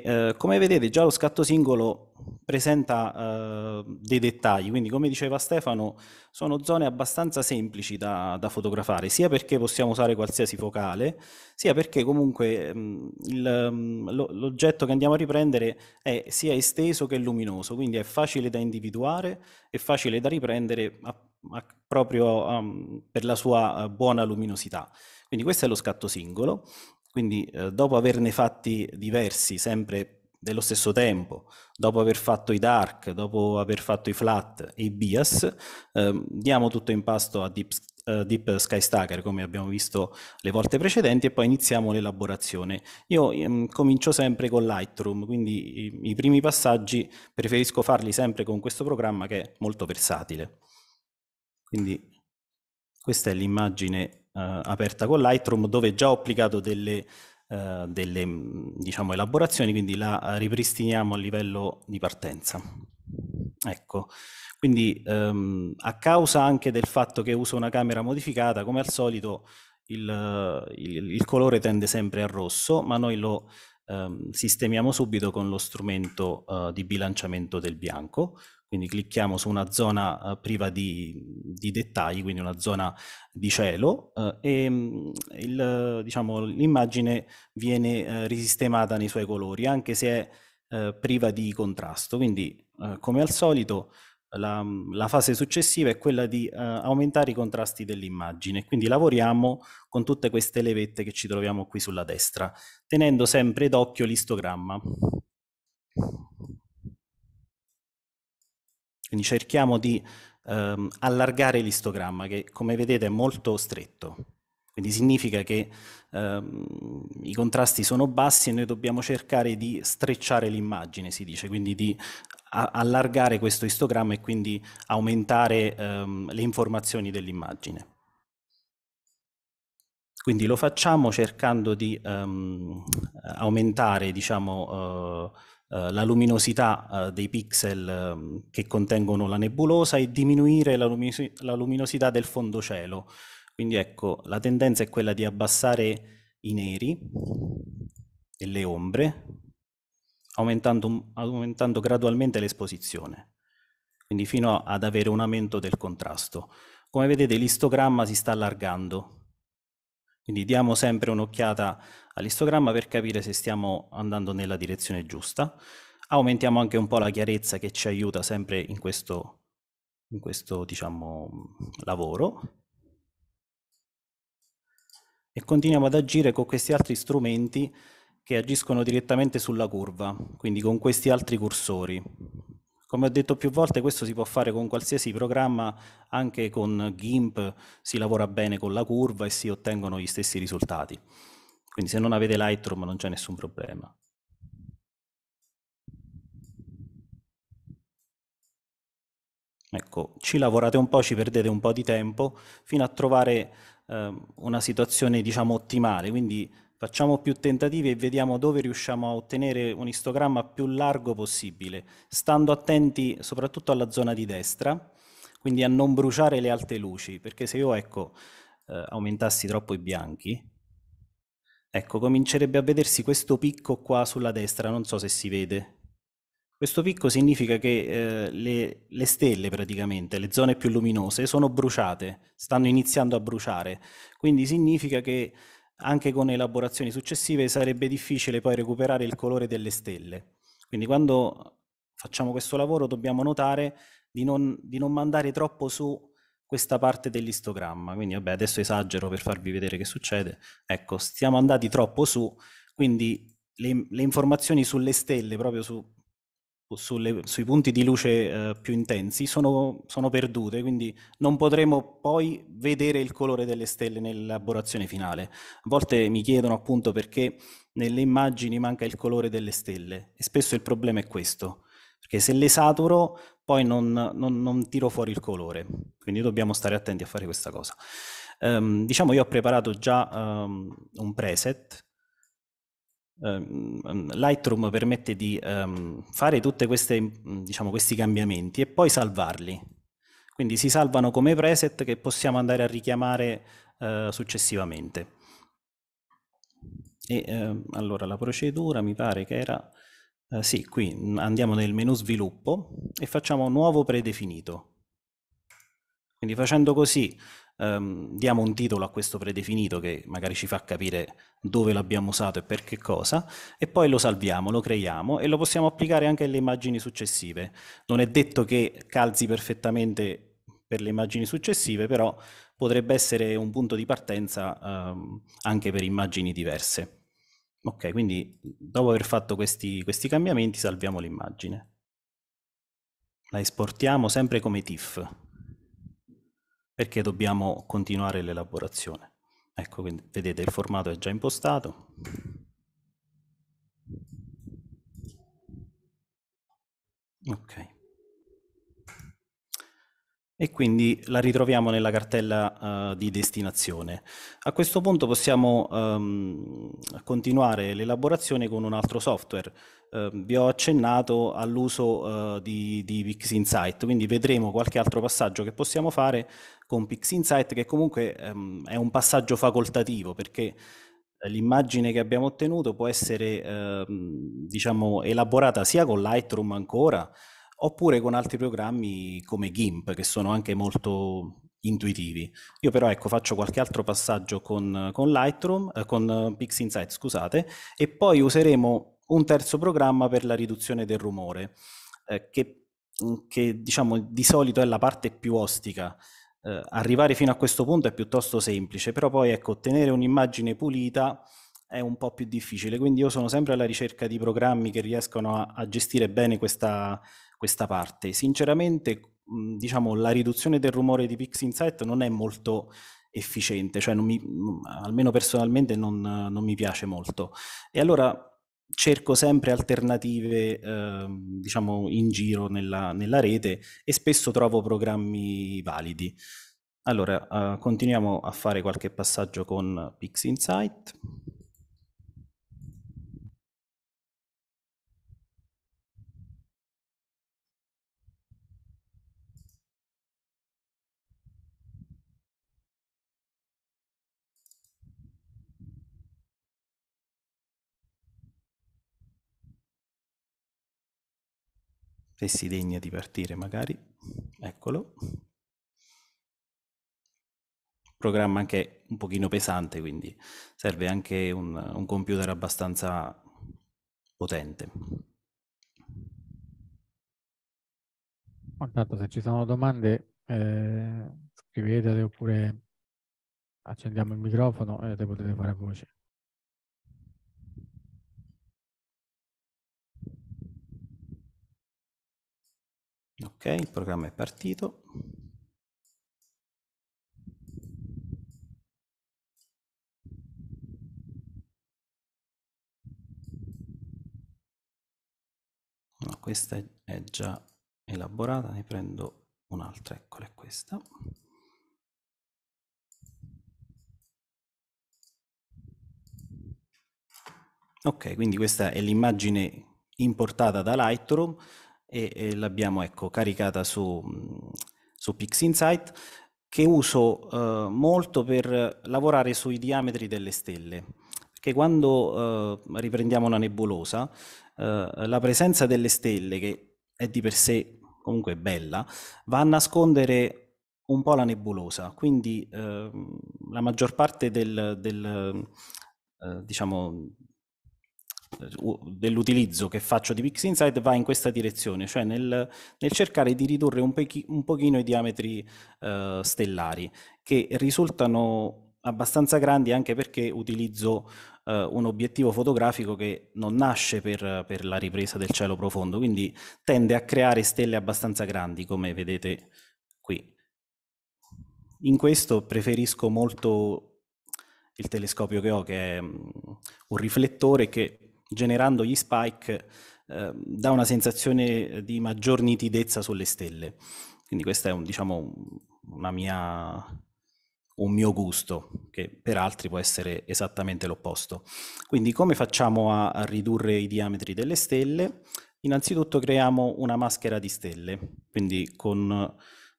eh, come vedete già lo scatto singolo presenta eh, dei dettagli, quindi come diceva Stefano sono zone abbastanza semplici da, da fotografare, sia perché possiamo usare qualsiasi focale, sia perché comunque ehm, ehm, l'oggetto che andiamo a riprendere è sia esteso che luminoso, quindi è facile da individuare, e facile da riprendere a, a, proprio um, per la sua eh, buona luminosità. Quindi questo è lo scatto singolo, quindi eh, dopo averne fatti diversi, sempre dello stesso tempo, dopo aver fatto i dark, dopo aver fatto i flat e i bias, eh, diamo tutto in pasto a Deep, uh, Deep Sky Stacker come abbiamo visto le volte precedenti e poi iniziamo l'elaborazione. Io ehm, comincio sempre con Lightroom, quindi i, i primi passaggi preferisco farli sempre con questo programma che è molto versatile. Quindi questa è l'immagine eh, aperta con Lightroom dove già ho applicato delle, eh, delle mm, diciamo, elaborazioni, quindi la ripristiniamo a livello di partenza. Ecco. Quindi ehm, a causa anche del fatto che uso una camera modificata, come al solito il, il, il colore tende sempre a rosso, ma noi lo ehm, sistemiamo subito con lo strumento eh, di bilanciamento del bianco, quindi clicchiamo su una zona eh, priva di, di, dettagli, quindi una zona di cielo eh, e mm, il, diciamo, l'immagine viene eh, risistemata nei suoi colori anche se è eh, priva di contrasto, quindi eh, come al solito la, la, fase successiva è quella di eh, aumentare i contrasti dell'immagine, quindi lavoriamo con tutte queste levette che ci troviamo qui sulla destra, tenendo sempre d'occhio l'istogramma. Quindi cerchiamo di ehm, allargare l'istogramma che come vedete è molto stretto. Quindi significa che ehm, i contrasti sono bassi e noi dobbiamo cercare di strecciare l'immagine, si dice, quindi di allargare questo istogramma e quindi aumentare ehm, le informazioni dell'immagine. Quindi lo facciamo cercando di ehm, aumentare diciamo, eh, eh, la luminosità eh, dei pixel ehm, che contengono la nebulosa e diminuire la, luminosità del fondo cielo. Quindi ecco, la tendenza è quella di abbassare i neri e le ombre, aumentando, aumentando gradualmente l'esposizione, quindi fino ad avere un aumento del contrasto. Come vedete l'istogramma si sta allargando, quindi diamo sempre un'occhiata all'istogramma per capire se stiamo andando nella direzione giusta. Aumentiamo anche un po' la chiarezza che ci aiuta sempre in questo, in questo diciamo, lavoro. E continuiamo ad agire con questi altri strumenti che agiscono direttamente sulla curva, quindi con questi altri cursori. Come ho detto più volte, questo si può fare con qualsiasi programma, anche con GIMP si lavora bene con la curva e si ottengono gli stessi risultati. Quindi se non avete Lightroom non c'è nessun problema. Ecco, ci lavorate un po', ci perdete un po' di tempo fino a trovare eh, una situazione diciamo ottimale, quindi Facciamo più tentativi e vediamo dove riusciamo a ottenere un istogramma più largo possibile, stando attenti soprattutto alla zona di destra, quindi a non bruciare le alte luci, perché se io ecco, eh, aumentassi troppo i bianchi, ecco, comincerebbe a vedersi questo picco qua sulla destra, non so se si vede. Questo picco significa che eh, le, le stelle praticamente, le zone più luminose, sono bruciate, stanno iniziando a bruciare, quindi significa che anche con elaborazioni successive sarebbe difficile poi recuperare il colore delle stelle. Quindi quando facciamo questo lavoro dobbiamo notare di non, di non mandare troppo su questa parte dell'istogramma. Quindi vabbè, adesso esagero per farvi vedere che succede. Ecco, siamo andati troppo su, quindi le, le informazioni sulle stelle, proprio su sulle, sui punti di luce eh, più intensi sono, sono, perdute, quindi non potremo poi vedere il colore delle stelle nell'elaborazione finale. A volte mi chiedono appunto perché nelle immagini manca il colore delle stelle e spesso il problema è questo, perché se le saturo poi non, non, non tiro fuori il colore, quindi dobbiamo stare attenti a fare questa cosa. Um, diciamo io ho preparato già um, un preset Ehm, mm, mm, Lightroom permette di ehm, fare tutti mm, diciamo, questi cambiamenti e poi salvarli. Quindi si salvano come preset che possiamo andare a richiamare eh, successivamente. E, ehm, allora la procedura mi pare che era... Eh, sì, qui andiamo nel menu sviluppo e facciamo nuovo predefinito. Quindi facendo così ehm, diamo un titolo a questo predefinito che magari ci fa capire dove l'abbiamo usato e per che cosa, e poi lo salviamo, lo creiamo e lo possiamo applicare anche alle immagini successive. Non è detto che calzi perfettamente per le immagini successive, però potrebbe essere un punto di partenza ehm, anche per immagini diverse. Ok, quindi dopo aver fatto questi, questi cambiamenti salviamo l'immagine. La esportiamo sempre come TIFF perché dobbiamo continuare l'elaborazione. Ecco, quindi vedete il formato è già impostato. Ok e quindi la ritroviamo nella cartella uh, di destinazione. A questo punto possiamo um, continuare l'elaborazione con un altro software. Uh, vi ho accennato all'uso uh, di, di PixInsight, quindi vedremo qualche altro passaggio che possiamo fare con PixInsight che comunque um, è un passaggio facoltativo perché eh, l'immagine che abbiamo ottenuto può essere diciamo, elaborata sia con Lightroom ancora, oppure con altri programmi come GIMP che sono anche molto intuitivi. Io però ecco faccio qualche altro passaggio con, con Lightroom, eh, con PixInsight scusate, e poi useremo un terzo programma per la riduzione del rumore, eh, che, mm, che diciamo di solito è la parte più ostica. Eh, arrivare fino a questo punto è piuttosto semplice, però poi ecco ottenere un'immagine pulita è un po' più difficile, quindi io sono sempre alla ricerca di programmi che riescano a, a gestire bene questa, questa parte. Sinceramente, mhmm, diciamo, la riduzione del rumore di PixInsight non è molto efficiente, cioè mi, mhmm, almeno personalmente non, non, mi piace molto. E allora cerco sempre alternative, eh, diciamo, in giro nella, nella, rete e spesso trovo programmi validi. Allora, eh, continuiamo a fare qualche passaggio con PixInsight. se si degna di partire magari, eccolo. Programma anche un pochino pesante, quindi serve anche un, un computer abbastanza potente. Intanto se ci sono domande eh, scrivetele oppure accendiamo il microfono e le potete fare a voce. il programma è partito. No, questa è già elaborata, ne prendo un'altra, eccola questa. Ok, quindi questa è l'immagine importata da Lightroom e, e l'abbiamo ecco, caricata su, su PixInsight che uso eh, molto per lavorare sui diametri delle stelle. Perché quando eh, riprendiamo una nebulosa, eh, la presenza delle stelle, che è di per sé comunque bella, va a nascondere un po' la nebulosa, quindi ehm, la maggior parte del, del eh, diciamo, dell'utilizzo che faccio di PixInsight va in questa direzione, cioè nel, nel cercare di ridurre un, pechi, un pochino i diametri eh, stellari, che risultano abbastanza grandi anche perché utilizzo eh, un obiettivo fotografico che non nasce per, per, la ripresa del cielo profondo, quindi tende a creare stelle abbastanza grandi, come vedete qui. In questo preferisco molto il telescopio che ho, che è mm, un riflettore che generando gli spike eh, dà una sensazione di maggior nitidezza sulle stelle. Quindi questo è un, diciamo, mia, un mio gusto, che per altri può essere esattamente l'opposto. Quindi come facciamo a, a ridurre i diametri delle stelle? Innanzitutto creiamo una maschera di stelle, quindi con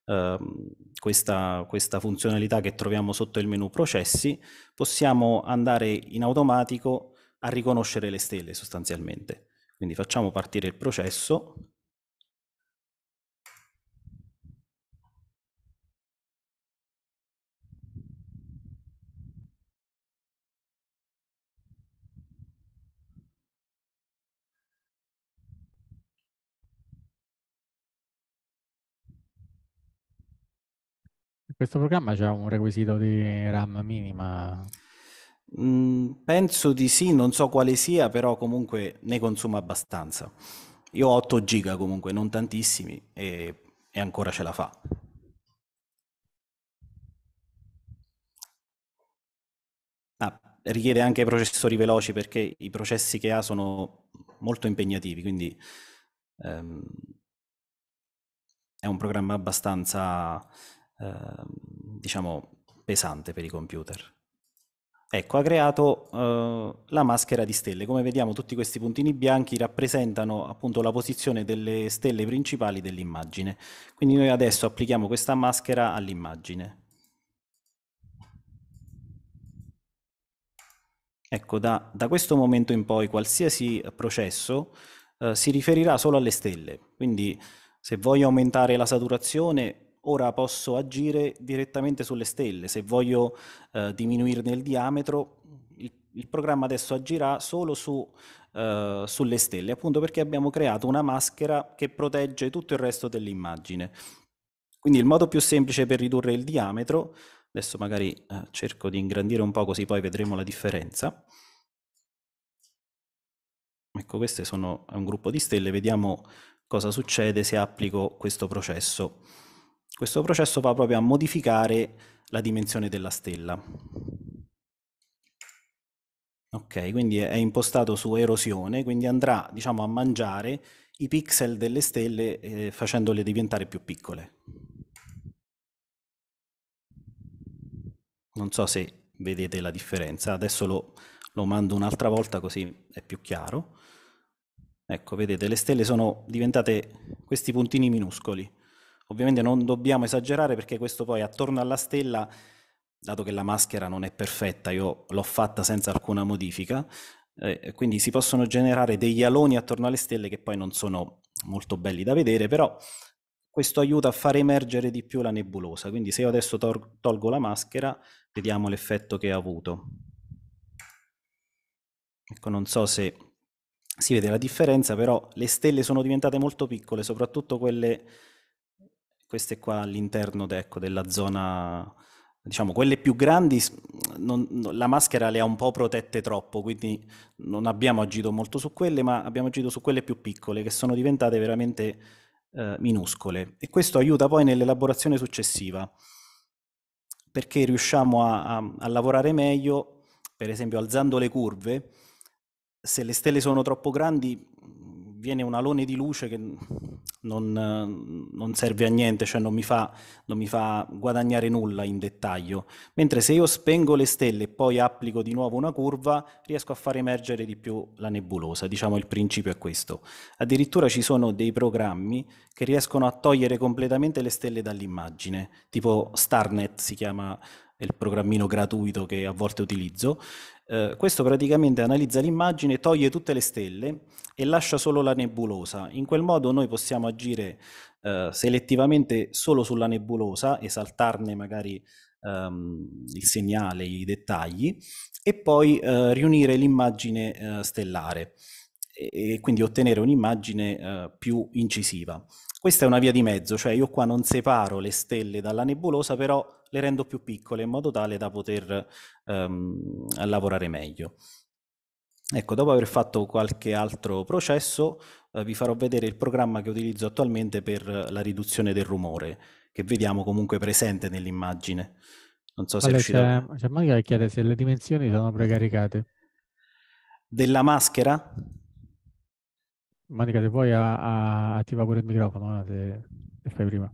eh, questa, questa, funzionalità che troviamo sotto il menu processi possiamo andare in automatico a riconoscere le stelle sostanzialmente. Quindi facciamo partire il processo. questo programma c'è un requisito di RAM minima Mm, penso di sì, non so quale sia, però comunque ne consuma abbastanza. Io ho 8 giga comunque, non tantissimi, e, e ancora ce la fa. Ah, richiede anche processori veloci perché i processi che ha sono molto impegnativi, quindi ehm, è un programma abbastanza, ehm, diciamo, pesante per i computer. Ecco, ha creato eh, la maschera di stelle. Come vediamo tutti questi puntini bianchi rappresentano appunto la posizione delle stelle principali dell'immagine. Quindi noi adesso applichiamo questa maschera all'immagine. Ecco, da, da, questo momento in poi qualsiasi processo eh, si riferirà solo alle stelle. Quindi se voglio aumentare la saturazione ora posso agire direttamente sulle stelle, se voglio eh, diminuirne il diametro, il, il, programma adesso agirà solo su, eh, sulle stelle, appunto perché abbiamo creato una maschera che protegge tutto il resto dell'immagine. Quindi il modo più semplice per ridurre il diametro, adesso magari eh, cerco di ingrandire un po' così poi vedremo la differenza. Ecco, questo è un gruppo di stelle, vediamo cosa succede se applico questo processo. Questo processo va proprio a modificare la dimensione della stella. Ok, quindi è impostato su erosione, quindi andrà diciamo, a mangiare i pixel delle stelle eh, facendole diventare più piccole. Non so se vedete la differenza, adesso lo, lo mando un'altra volta così è più chiaro. Ecco, vedete, le stelle sono diventate questi puntini minuscoli. Ovviamente non dobbiamo esagerare perché questo poi attorno alla stella, dato che la maschera non è perfetta, io l'ho fatta senza alcuna modifica, eh, quindi si possono generare degli aloni attorno alle stelle che poi non sono molto belli da vedere, però questo aiuta a far emergere di più la nebulosa. Quindi se io adesso tolgo la maschera, vediamo l'effetto che ha avuto. Ecco, non so se si vede la differenza, però le stelle sono diventate molto piccole, soprattutto quelle queste qua all'interno ecco, della zona, diciamo, quelle più grandi, non, la maschera le ha un po' protette troppo, quindi non abbiamo agito molto su quelle, ma abbiamo agito su quelle più piccole, che sono diventate veramente eh, minuscole. E questo aiuta poi nell'elaborazione successiva, perché riusciamo a, a, a lavorare meglio, per esempio alzando le curve, se le stelle sono troppo grandi viene un alone di luce che non, non serve a niente, cioè non mi, fa, non mi, fa, guadagnare nulla in dettaglio. Mentre se io spengo le stelle e poi applico di nuovo una curva, riesco a far emergere di più la nebulosa. Diciamo il principio è questo. Addirittura ci sono dei programmi che riescono a togliere completamente le stelle dall'immagine, tipo Starnet si chiama il programmino gratuito che a volte utilizzo, eh, questo praticamente analizza l'immagine, toglie tutte le stelle e lascia solo la nebulosa. In quel modo noi possiamo agire eh, selettivamente solo sulla nebulosa, e saltarne magari ehm, il segnale, i dettagli, e poi eh, riunire l'immagine eh, stellare e, e, quindi ottenere un'immagine eh, più incisiva. Questa è una via di mezzo, cioè io qua non separo le stelle dalla nebulosa, però le rendo più piccole in modo tale da poter ehm, lavorare meglio. Ecco, dopo aver fatto qualche altro processo, eh, vi farò vedere il programma che utilizzo attualmente per la riduzione del rumore, che vediamo comunque presente nell'immagine. Non so Ale, se riuscite... C'è, riuscito... c'è Maria che chiede se le dimensioni sono precaricate. Della maschera? Manica, se vuoi a, a, attiva pure il microfono, eh, se, se fai prima.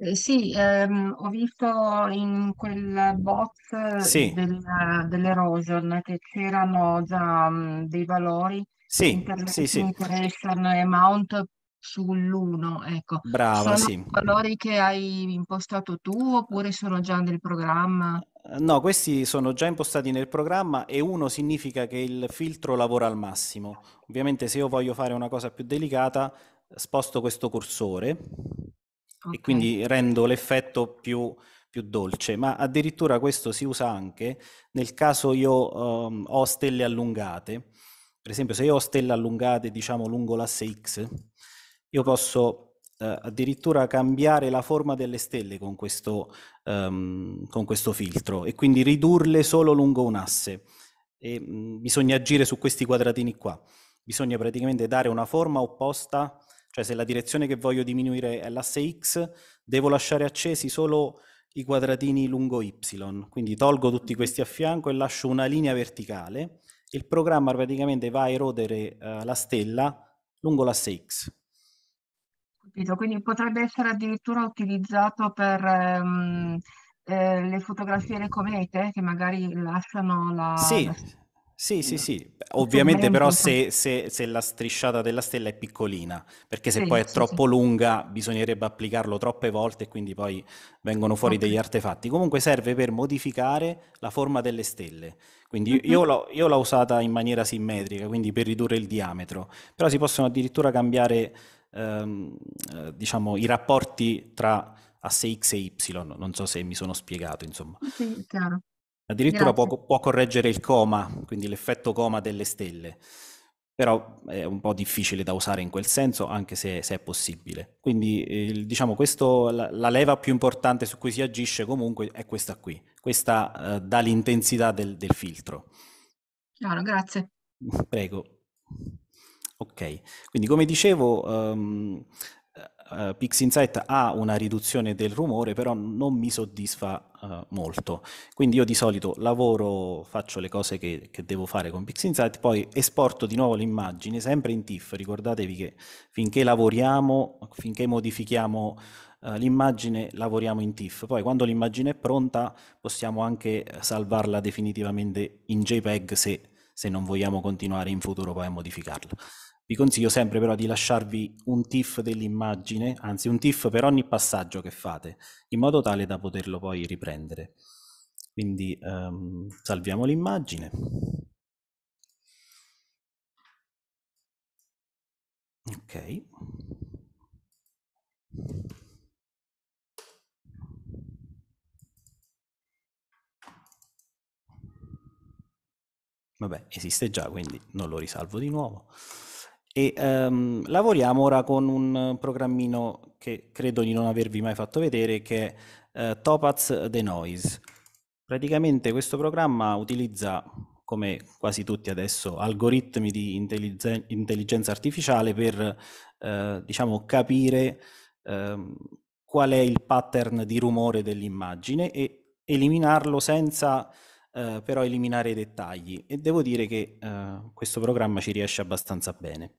Eh, sì, ehm, ho visto in quel bot Sì. del- dell'erosion che c'erano già mh, mm, dei valori Sì, inter- sì, sì. Intersection e Mount sull'1, ecco. Brava, Sono sì. valori che hai impostato tu oppure sono già nel programma? Eh, no, questi sono già impostati nel programma e 1 significa che il filtro lavora al massimo. Ovviamente se io voglio fare una cosa più delicata, sposto questo cursore okay. e quindi rendo l'effetto più, più, dolce, ma addirittura questo si usa anche nel caso io um, ho stelle allungate, per esempio se io ho stelle allungate diciamo lungo l'asse X, io posso eh, addirittura cambiare la forma delle stelle con questo, um, con questo filtro e quindi ridurle solo lungo un asse. E, mh, mm, bisogna agire su questi quadratini qua, bisogna praticamente dare una forma opposta cioè se la direzione che voglio diminuire è l'asse X, devo lasciare accesi solo i quadratini lungo Y. Quindi tolgo tutti mhm. questi a fianco e lascio una linea verticale. Il programma praticamente va a erodere uh, la stella lungo l'asse X. Capito, quindi potrebbe essere addirittura utilizzato per... Um... Eh, le fotografie, delle comete che magari lasciano la... Sì, la... Sì, sì, sì, ovviamente però se, se, se, la strisciata della stella è piccolina, perché se sì, eh, poi è troppo sì. lunga bisognerebbe applicarlo troppe volte e quindi poi vengono fuori okay. degli artefatti. Comunque serve per modificare la forma delle stelle, quindi mm-hmm. io, l'ho, io, l'ho, usata in maniera simmetrica, quindi per ridurre il diametro, però si possono addirittura cambiare ehm, eh, diciamo, i rapporti tra asse X e Y, non so se mi sono spiegato insomma. Sì, chiaro. Addirittura può, può, correggere il coma, quindi l'effetto coma delle stelle, però è un po' difficile da usare in quel senso, anche se, se è possibile. Quindi eh, diciamo questo, la, la, leva più importante su cui si agisce comunque è questa qui, questa eh, dà l'intensità del, del filtro. Chiaro, grazie. Prego. Ok, quindi come dicevo, um, uh, eh, PixInsight ha una riduzione del rumore, però non mi soddisfa uh, molto. Quindi io di solito lavoro, faccio le cose che, che devo fare con PixInsight, poi esporto di nuovo l'immagine, sempre in TIFF. Ricordatevi che finché lavoriamo, finché modifichiamo uh, l'immagine, lavoriamo in TIFF. Poi quando l'immagine è pronta possiamo anche salvarla definitivamente in JPEG se, se non vogliamo continuare in futuro poi a modificarla. Vi consiglio sempre però di lasciarvi un TIFF dell'immagine, anzi un TIFF per ogni passaggio che fate, in modo tale da poterlo poi riprendere. Quindi um, salviamo l'immagine. Ok. Vabbè, esiste già, quindi non lo risalvo di nuovo. E um, lavoriamo ora con un programmino che credo di non avervi mai fatto vedere, che è uh, Topaz The Noise. Praticamente questo programma utilizza, come quasi tutti adesso, algoritmi di intelligenza, intelligenza artificiale per uh, diciamo, capire uh, qual è il pattern di rumore dell'immagine e eliminarlo senza eh, però eliminare i dettagli. E devo dire che questo programma ci riesce abbastanza bene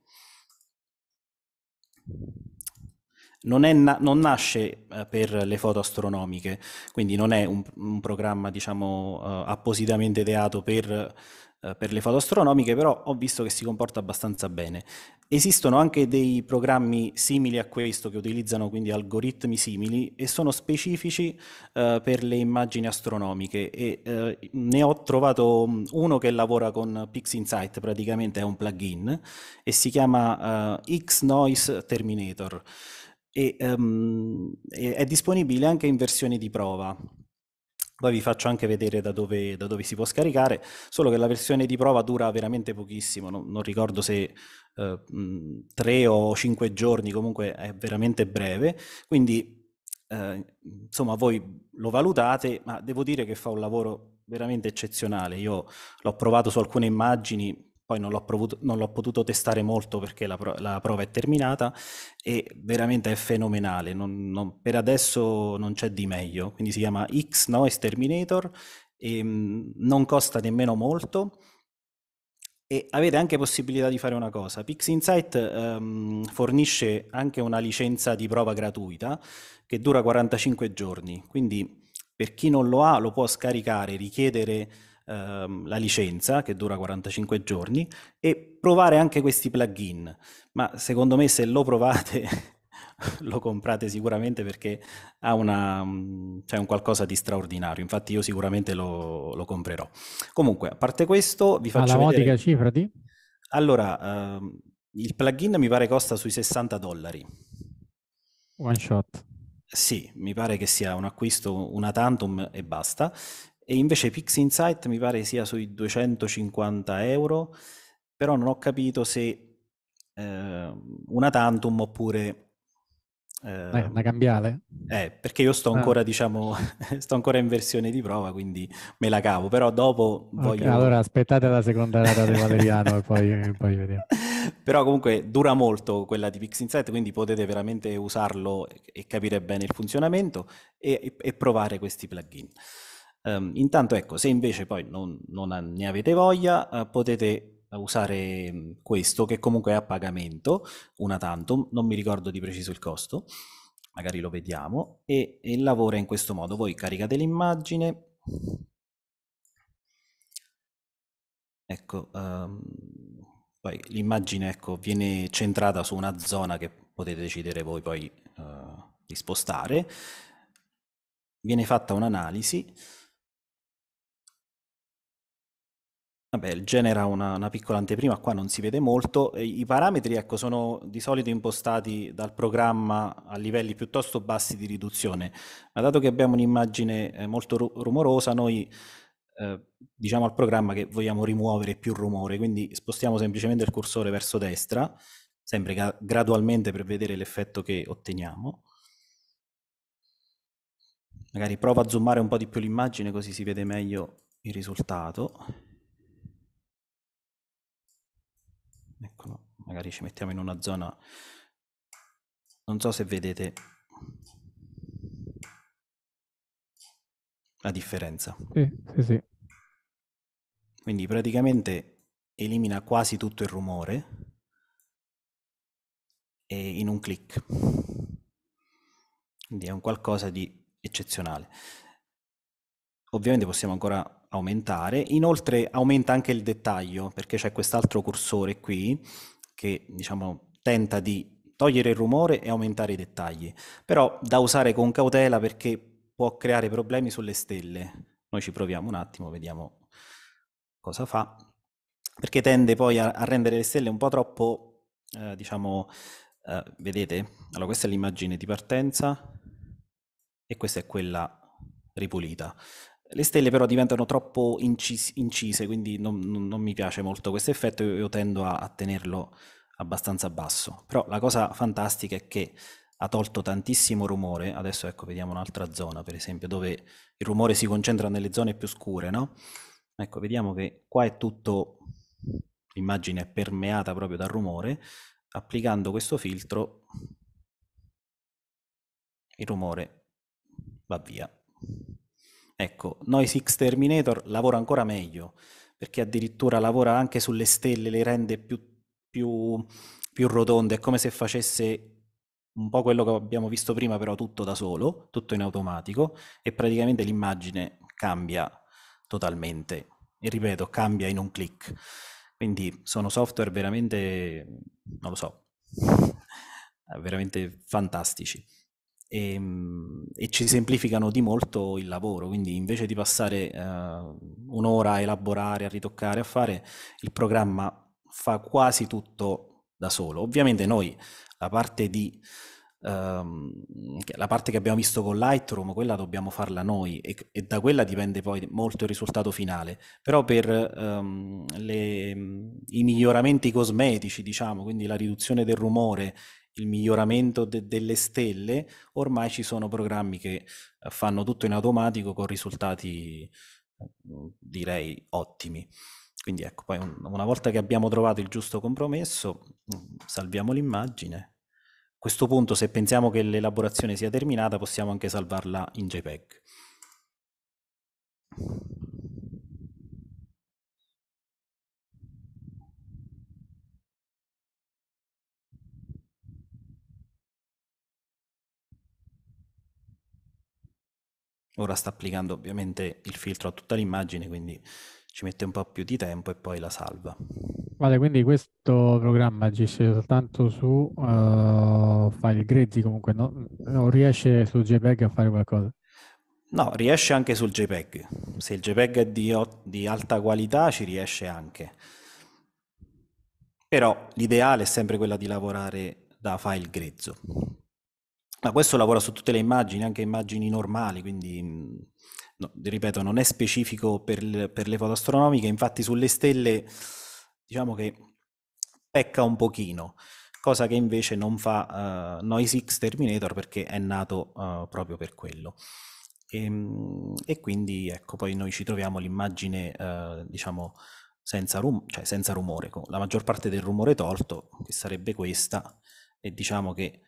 non, na- non, nasce eh, per le foto astronomiche, quindi non è un, un programma diciamo, eh, appositamente ideato per eh, per le foto astronomiche, però ho visto che si comporta abbastanza bene. Esistono anche dei programmi simili a questo che utilizzano quindi algoritmi simili e sono specifici eh, per le immagini astronomiche e eh, ne ho trovato mm, uno che lavora con PixInsight, praticamente è un plugin e si chiama eh, XNoise Terminator e um, è disponibile anche in versione di prova. Poi vi faccio anche vedere da dove, da dove, si può scaricare, solo che la versione di prova dura veramente pochissimo, non, non ricordo se eh, mh, 3 o 5 giorni, comunque è veramente breve, quindi eh, insomma voi lo valutate, ma devo dire che fa un lavoro veramente eccezionale, io l'ho provato su alcune immagini, poi non l'ho, provuto, non l'ho potuto testare molto perché la, pro- la, prova è terminata e veramente è fenomenale, non, non, per adesso non c'è di meglio, quindi si chiama X Noise Terminator, e, mh, mm, non costa nemmeno molto e avete anche possibilità di fare una cosa, PixInsight ehm, fornisce anche una licenza di prova gratuita che dura 45 giorni, quindi per chi non lo ha lo può scaricare, richiedere ehm, la licenza che dura 45 giorni e provare anche questi plugin. Ma secondo me se lo provate lo comprate sicuramente perché ha una, cioè un qualcosa di straordinario. Infatti, io sicuramente lo, lo comprerò. Comunque, a parte questo, vi faccio Alla vedere. cifra di? Allora, ehm, il plugin mi pare costa sui 60 dollari. One shot. Sì, mi pare che sia un acquisto una tantum e basta e invece Pix Insight mi pare sia sui 250 euro, però non ho capito se eh, una tantum oppure... Eh, ehm, una cambiale? Eh, perché io sto ah. ancora, ah. diciamo, sto ancora in versione di prova, quindi me la cavo, però dopo okay, Allora aspettate la seconda data di Valeriano e poi, poi vediamo. Però comunque dura molto quella di Pix Insight, quindi potete veramente usarlo e capire bene il funzionamento e, e provare questi plugin. Um, intanto ecco, se invece poi non, non ne avete voglia, uh, potete usare mm, questo che comunque è a pagamento, una tantum, non mi ricordo di preciso il costo, magari lo vediamo, e, e lavora in questo modo. Voi caricate l'immagine, ecco, um, poi l'immagine ecco, viene centrata su una zona che potete decidere voi poi uh, di spostare, viene fatta un'analisi, Vabbè, il genera una, una piccola anteprima, qua non si vede molto. I parametri, ecco, sono di solito impostati dal programma a livelli piuttosto bassi di riduzione, ma dato che abbiamo un'immagine eh, molto ru- rumorosa, noi eh, diciamo al programma che vogliamo rimuovere più rumore, quindi spostiamo semplicemente il cursore verso destra, sempre ga- gradualmente per vedere l'effetto che otteniamo. Magari provo a zoomare un po' di più l'immagine così si vede meglio il risultato. eccolo, magari ci mettiamo in una zona, non so se vedete la differenza. Sì, sì, sì. Quindi praticamente elimina quasi tutto il rumore in un clic. Quindi è un qualcosa di eccezionale. Ovviamente possiamo ancora aumentare. Inoltre aumenta anche il dettaglio perché c'è quest'altro cursore qui che diciamo tenta di togliere il rumore e aumentare i dettagli, però da usare con cautela perché può creare problemi sulle stelle. Noi ci proviamo un attimo, vediamo cosa fa, perché tende poi a, a rendere le stelle un po' troppo, eh, diciamo, eh, vedete? Allora questa è l'immagine di partenza e questa è quella ripulita. Le stelle però diventano troppo incis- incise, quindi non, non, non, mi piace molto questo effetto, io, tendo a, a tenerlo abbastanza basso. Però la cosa fantastica è che ha tolto tantissimo rumore. Adesso ecco, vediamo un'altra zona, per esempio, dove il rumore si concentra nelle zone più scure, no? Ecco, vediamo che qua è tutto, l'immagine è permeata proprio dal rumore. Applicando questo filtro, il rumore va via. Ecco, Noise X Terminator lavora ancora meglio, perché addirittura lavora anche sulle stelle, le rende più, più, più rotonde, è come se facesse un po' quello che abbiamo visto prima, però tutto da solo, tutto in automatico, e praticamente l'immagine cambia totalmente. E ripeto, cambia in un clic. Quindi sono software veramente, non lo so, veramente fantastici e, ehm, e, ci semplificano di molto il lavoro, quindi invece di passare uh, un'ora a elaborare, a ritoccare, a fare, il programma fa quasi tutto da solo. Ovviamente noi la parte di ehm, la parte che abbiamo visto con Lightroom, quella dobbiamo farla noi e, e da quella dipende poi molto il risultato finale, però per um, le, i miglioramenti cosmetici, diciamo, quindi la riduzione del rumore il miglioramento de- delle stelle, ormai ci sono programmi che eh, fanno tutto in automatico con risultati eh, mm, direi ottimi. Quindi ecco, poi un, una volta che abbiamo trovato il giusto compromesso, mm, salviamo l'immagine. A questo punto, se pensiamo che l'elaborazione sia terminata, possiamo anche salvarla in JPEG. Ora sta applicando ovviamente il filtro a tutta l'immagine, quindi ci mette un po' più di tempo e poi la salva. Vale, quindi questo programma agisce soltanto su uh, file grezzi comunque, no? non riesce sul JPEG a fare qualcosa? No, riesce anche sul JPEG. Se il JPEG è di, di alta qualità ci riesce anche. Però l'ideale è sempre quella di lavorare da file grezzo, ma questo lavora su tutte le immagini, anche immagini normali, quindi mm, no, ripeto, non è specifico per, per, le foto astronomiche, infatti sulle stelle diciamo che pecca un pochino, cosa che invece non fa uh, Noise X Terminator perché è nato uh, proprio per quello. E, ehm, e, quindi ecco, poi noi ci troviamo l'immagine, uh, diciamo, senza, rum- cioè senza rumore, con la maggior parte del rumore tolto, che sarebbe questa, e diciamo che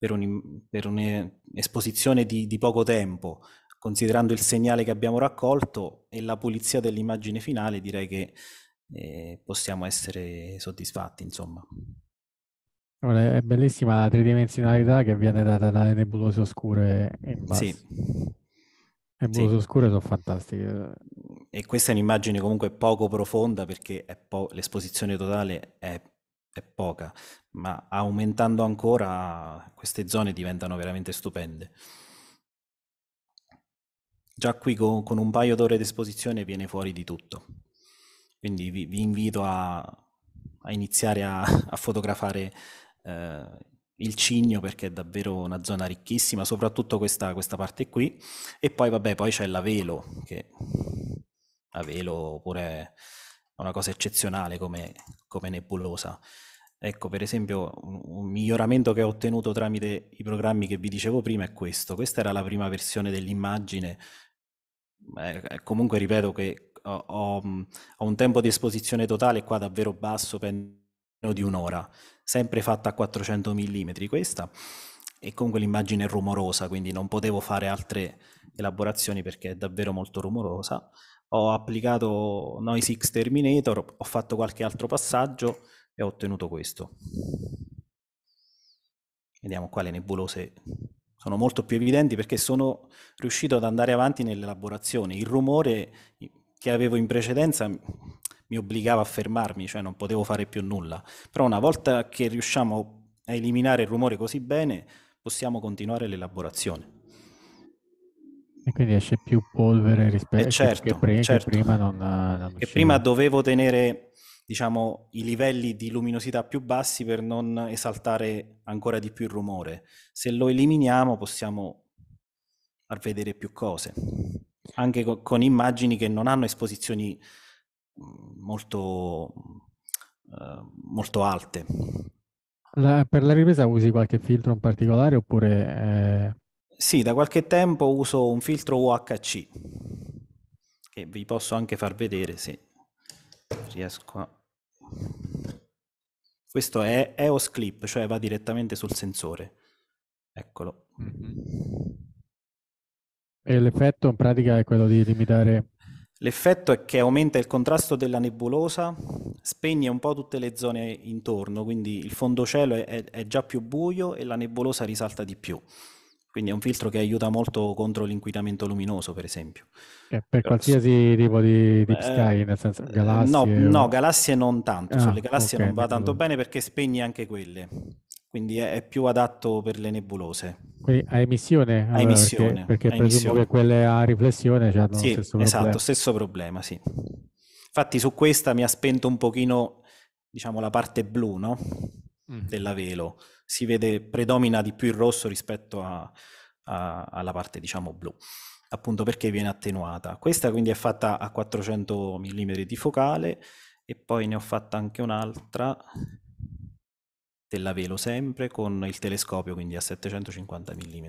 per, un, per un'esposizione di, di poco tempo, considerando il segnale che abbiamo raccolto e la pulizia dell'immagine finale, direi che eh, possiamo essere soddisfatti, insomma. è bellissima la tridimensionalità che viene data dalle nebulose oscure in basso. Sì. Le nebulose sì. oscure sono fantastiche. E questa è un'immagine comunque poco profonda perché po- l'esposizione totale è, è poca ma aumentando ancora queste zone diventano veramente stupende. Già qui con, con un paio d'ore d'esposizione viene fuori di tutto, quindi vi, vi invito a, a, iniziare a, a fotografare eh, il cigno perché è davvero una zona ricchissima, soprattutto questa, questa parte qui, e poi vabbè poi c'è l'Avelo, che Velo pure è una cosa eccezionale come, come nebulosa. Ecco, per esempio, un, un, miglioramento che ho ottenuto tramite i programmi che vi dicevo prima è questo. Questa era la prima versione dell'immagine. Eh, comunque ripeto che ho, ho, ho, un tempo di esposizione totale qua davvero basso, meno di un'ora, sempre fatta a 400 mm questa, e comunque l'immagine è rumorosa, quindi non potevo fare altre elaborazioni perché è davvero molto rumorosa. Ho applicato Noise X Terminator, ho fatto qualche altro passaggio e ho ottenuto questo. Vediamo qua le nebulose sono molto più evidenti perché sono riuscito ad andare avanti nell'elaborazione. Il rumore che avevo in precedenza mi obbligava a fermarmi, cioè non potevo fare più nulla. Però una volta che riusciamo a eliminare il rumore così bene, possiamo continuare l'elaborazione. E quindi esce più polvere rispetto eh, a eh certo, che, pre- certo. che prima non, non E prima dovevo tenere diciamo, i livelli di luminosità più bassi per non esaltare ancora di più il rumore. Se lo eliminiamo possiamo far vedere più cose, anche co- con immagini che non hanno esposizioni mm, molto, mm, eh, molto alte. La, per la ripresa usi qualche filtro in particolare oppure... Eh... Sì, da qualche tempo uso un filtro UHC che vi posso anche far vedere se riesco a questo è EOS Clip, cioè va direttamente sul sensore. Eccolo. E l'effetto in pratica è quello di limitare... L'effetto è che aumenta il contrasto della nebulosa, spegne un po' tutte le zone intorno, quindi il fondocielo è, è già più buio e la nebulosa risalta di più. Quindi è un filtro che aiuta molto contro l'inquinamento luminoso, per esempio. Eh, per qualsiasi tipo di deep sky, eh, nel senso eh, galassie? No, o... no galassie non tanto, ah, sulle galassie okay, non va tanto bene perché spegni anche quelle. Quindi è, è più adatto per le nebulose. Quindi a emissione? Allora, a emissione. Perché, perché a presumo emissione. che quelle a riflessione hanno sì, lo stesso esatto, problema. Esatto, stesso problema, sì. Infatti su questa mi ha spento un pochino, diciamo, la parte blu, no? della velo. Si vede, predomina di più il rosso rispetto a, a, alla parte, diciamo, blu, appunto perché viene attenuata. Questa quindi è fatta a 400 mm di focale e poi ne ho fatta anche un'altra della velo sempre con il telescopio, quindi a 750 mm.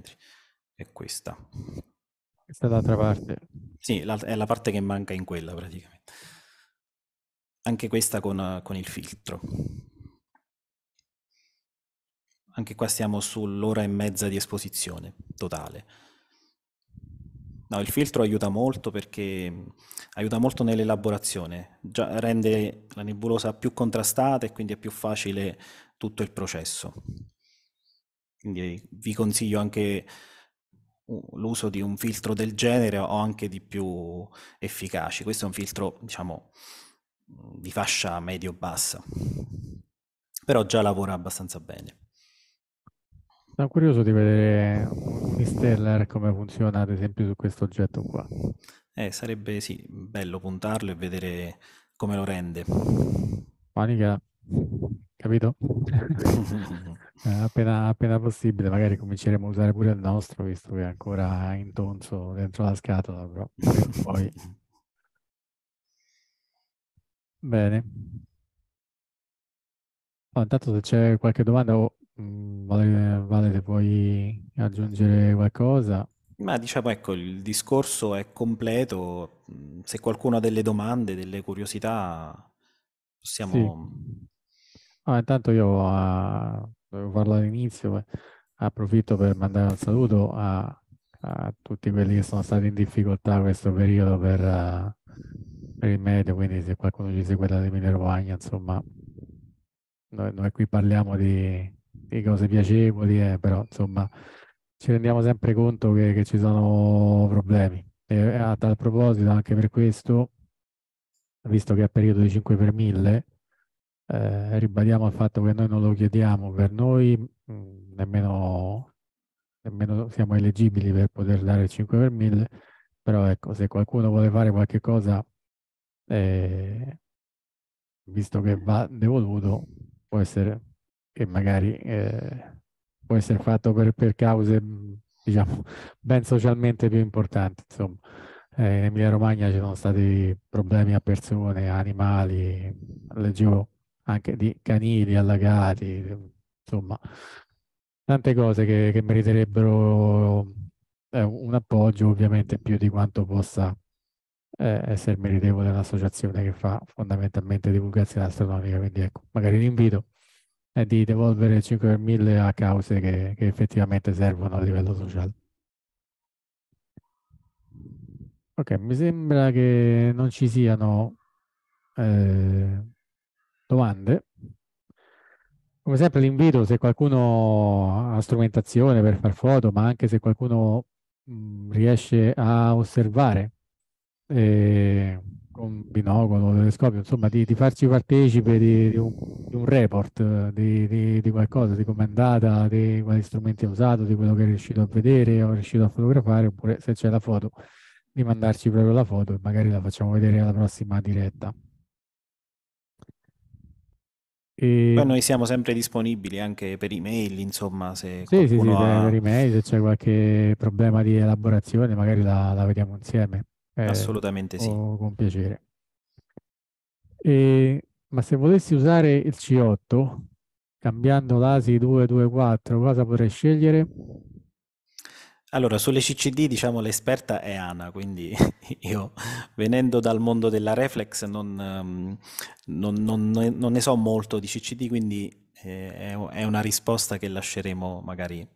È questa. Questa è l'altra parte. Sì, la, è la parte che manca in quella praticamente. Anche questa con, con il filtro anche qua siamo sull'ora e mezza di esposizione totale. No, il filtro aiuta molto perché aiuta molto nell'elaborazione, Già rende la nebulosa più contrastata e quindi è più facile tutto il processo. Quindi vi consiglio anche l'uso di un filtro del genere o anche di più efficaci. Questo è un filtro, diciamo, di fascia medio-bassa, però già lavora abbastanza bene. Sono curioso di vedere Stellar come funziona ad esempio su questo oggetto qua. Eh, sarebbe sì, bello puntarlo e vedere come lo rende. Manica, capito? Eh, appena, appena, possibile, magari cominceremo a usare pure il nostro, visto che è ancora in tonso dentro la scatola, però poi... Bene. Oh, intanto se c'è qualche domanda o oh, Mm, vale, vale, puoi aggiungere qualcosa? Ma diciamo, ecco, il discorso è completo. Mm, se qualcuno ha delle domande, delle curiosità, possiamo... Sì. Ah, intanto io uh, ah, dovevo parlare all'inizio, eh, approfitto per mandare un saluto a, a, tutti quelli che sono stati in difficoltà questo periodo per, uh, per il medio, quindi se qualcuno ci segue da Emilia Romagna, insomma, noi, noi qui parliamo di di cose piacevoli, eh, però insomma ci rendiamo sempre conto che, che ci sono problemi. E a tal proposito, anche per questo, visto che è periodo di 5 per 1000, eh, ribadiamo il fatto che noi non lo chiediamo per noi, mh, mm, nemmeno, nemmeno, siamo elegibili per poter dare il 5 per 1000, però ecco, se qualcuno vuole fare qualche cosa, eh, visto che va devoluto, può essere che magari eh, può essere fatto per, per, cause diciamo ben socialmente più importanti insomma eh, in Emilia Romagna ci sono stati problemi a persone animali leggevo anche di canili allagati insomma tante cose che, che meriterebbero eh, un appoggio ovviamente più di quanto possa eh, essere meritevole l'associazione che fa fondamentalmente divulgazione astronomica quindi ecco magari l'invito è di devolvere 5 per 1000 a cause che, che effettivamente servono a livello sociale. Ok, mi sembra che non ci siano eh, domande. Come sempre l'invito se qualcuno ha strumentazione per far foto, ma anche se qualcuno mh, mm, riesce a osservare eh, con binocolo, telescopio, insomma di, di farci partecipe di, di, un, di un, report, di, qualcosa, di com'è andata, di quali strumenti ha usato, di quello che è riuscito a vedere o riuscito a fotografare, oppure se c'è la foto di mandarci proprio la foto e magari la facciamo vedere alla prossima diretta. E... Poi noi siamo sempre disponibili anche per email, insomma, se sì, sì, sì, ha... per email, se c'è qualche problema di elaborazione, magari la, la vediamo insieme. Eh, Assolutamente sì. Oh, con piacere. E, ma se volessi usare il C8, cambiando l'ASI 224, cosa potrei scegliere? Allora, sulle CCD, diciamo, l'esperta è Ana, quindi io venendo dal mondo della Reflex non, ehm, non, non, non ne so molto di CCD, quindi eh, è una risposta che lasceremo magari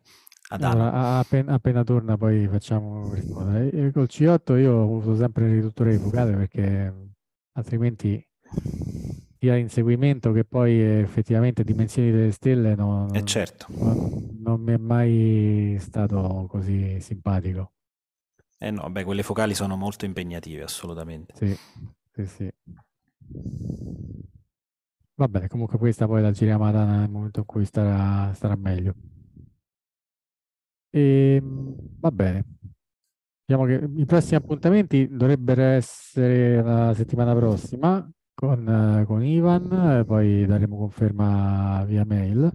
allora, appena, appena, torna poi facciamo e col C8 io uso sempre il riduttore di focale perché altrimenti sia inseguimento che poi effettivamente dimensioni delle stelle no, non, eh, certo. non, non mi è mai stato così simpatico. Eh no, beh, quelle focali sono molto impegnative, assolutamente. Sì, sì, sì. Vabbè, comunque questa poi la giriamo ad Ana nel momento in cui starà, starà meglio. E, ehm, va bene. Diciamo che i prossimi appuntamenti dovrebbero essere la settimana prossima con, con Ivan, poi daremo conferma via mail.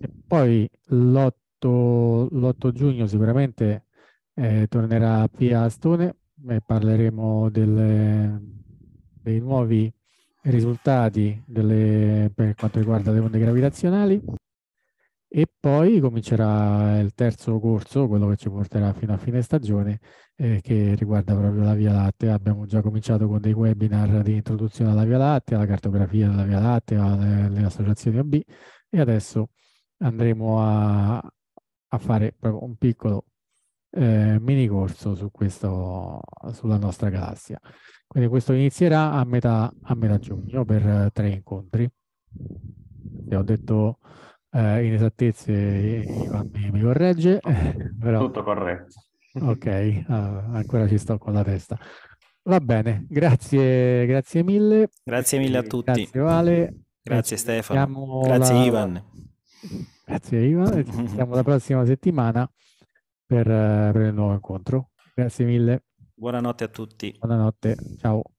E poi l'8, giugno sicuramente eh, tornerà Pia Astone e parleremo delle, dei nuovi risultati delle, per quanto riguarda le onde gravitazionali. E poi comincerà il terzo corso, quello che ci porterà fino a fine stagione, eh, che riguarda proprio la Via Lattea. Abbiamo già cominciato con dei webinar di introduzione alla Via Lattea, alla cartografia della Via Lattea, alle, le associazioni AB e adesso andremo a, a fare proprio un piccolo eh, mini corso su questo, sulla nostra galassia. Quindi questo inizierà a metà, a metà giugno per tre incontri. E ho detto eh, inesattezze Ivan mi, corregge. Però... Tutto corretto. ok, ah, ancora ci sto con la testa. Va bene, grazie, grazie mille. Grazie mille a tutti. Grazie Vale. Grazie eh, Stefano. Grazie la... Ivan. Grazie Ivan. Ci vediamo la prossima settimana per, eh, per il nuovo incontro. Grazie mille. Buonanotte a tutti. Buonanotte. Ciao.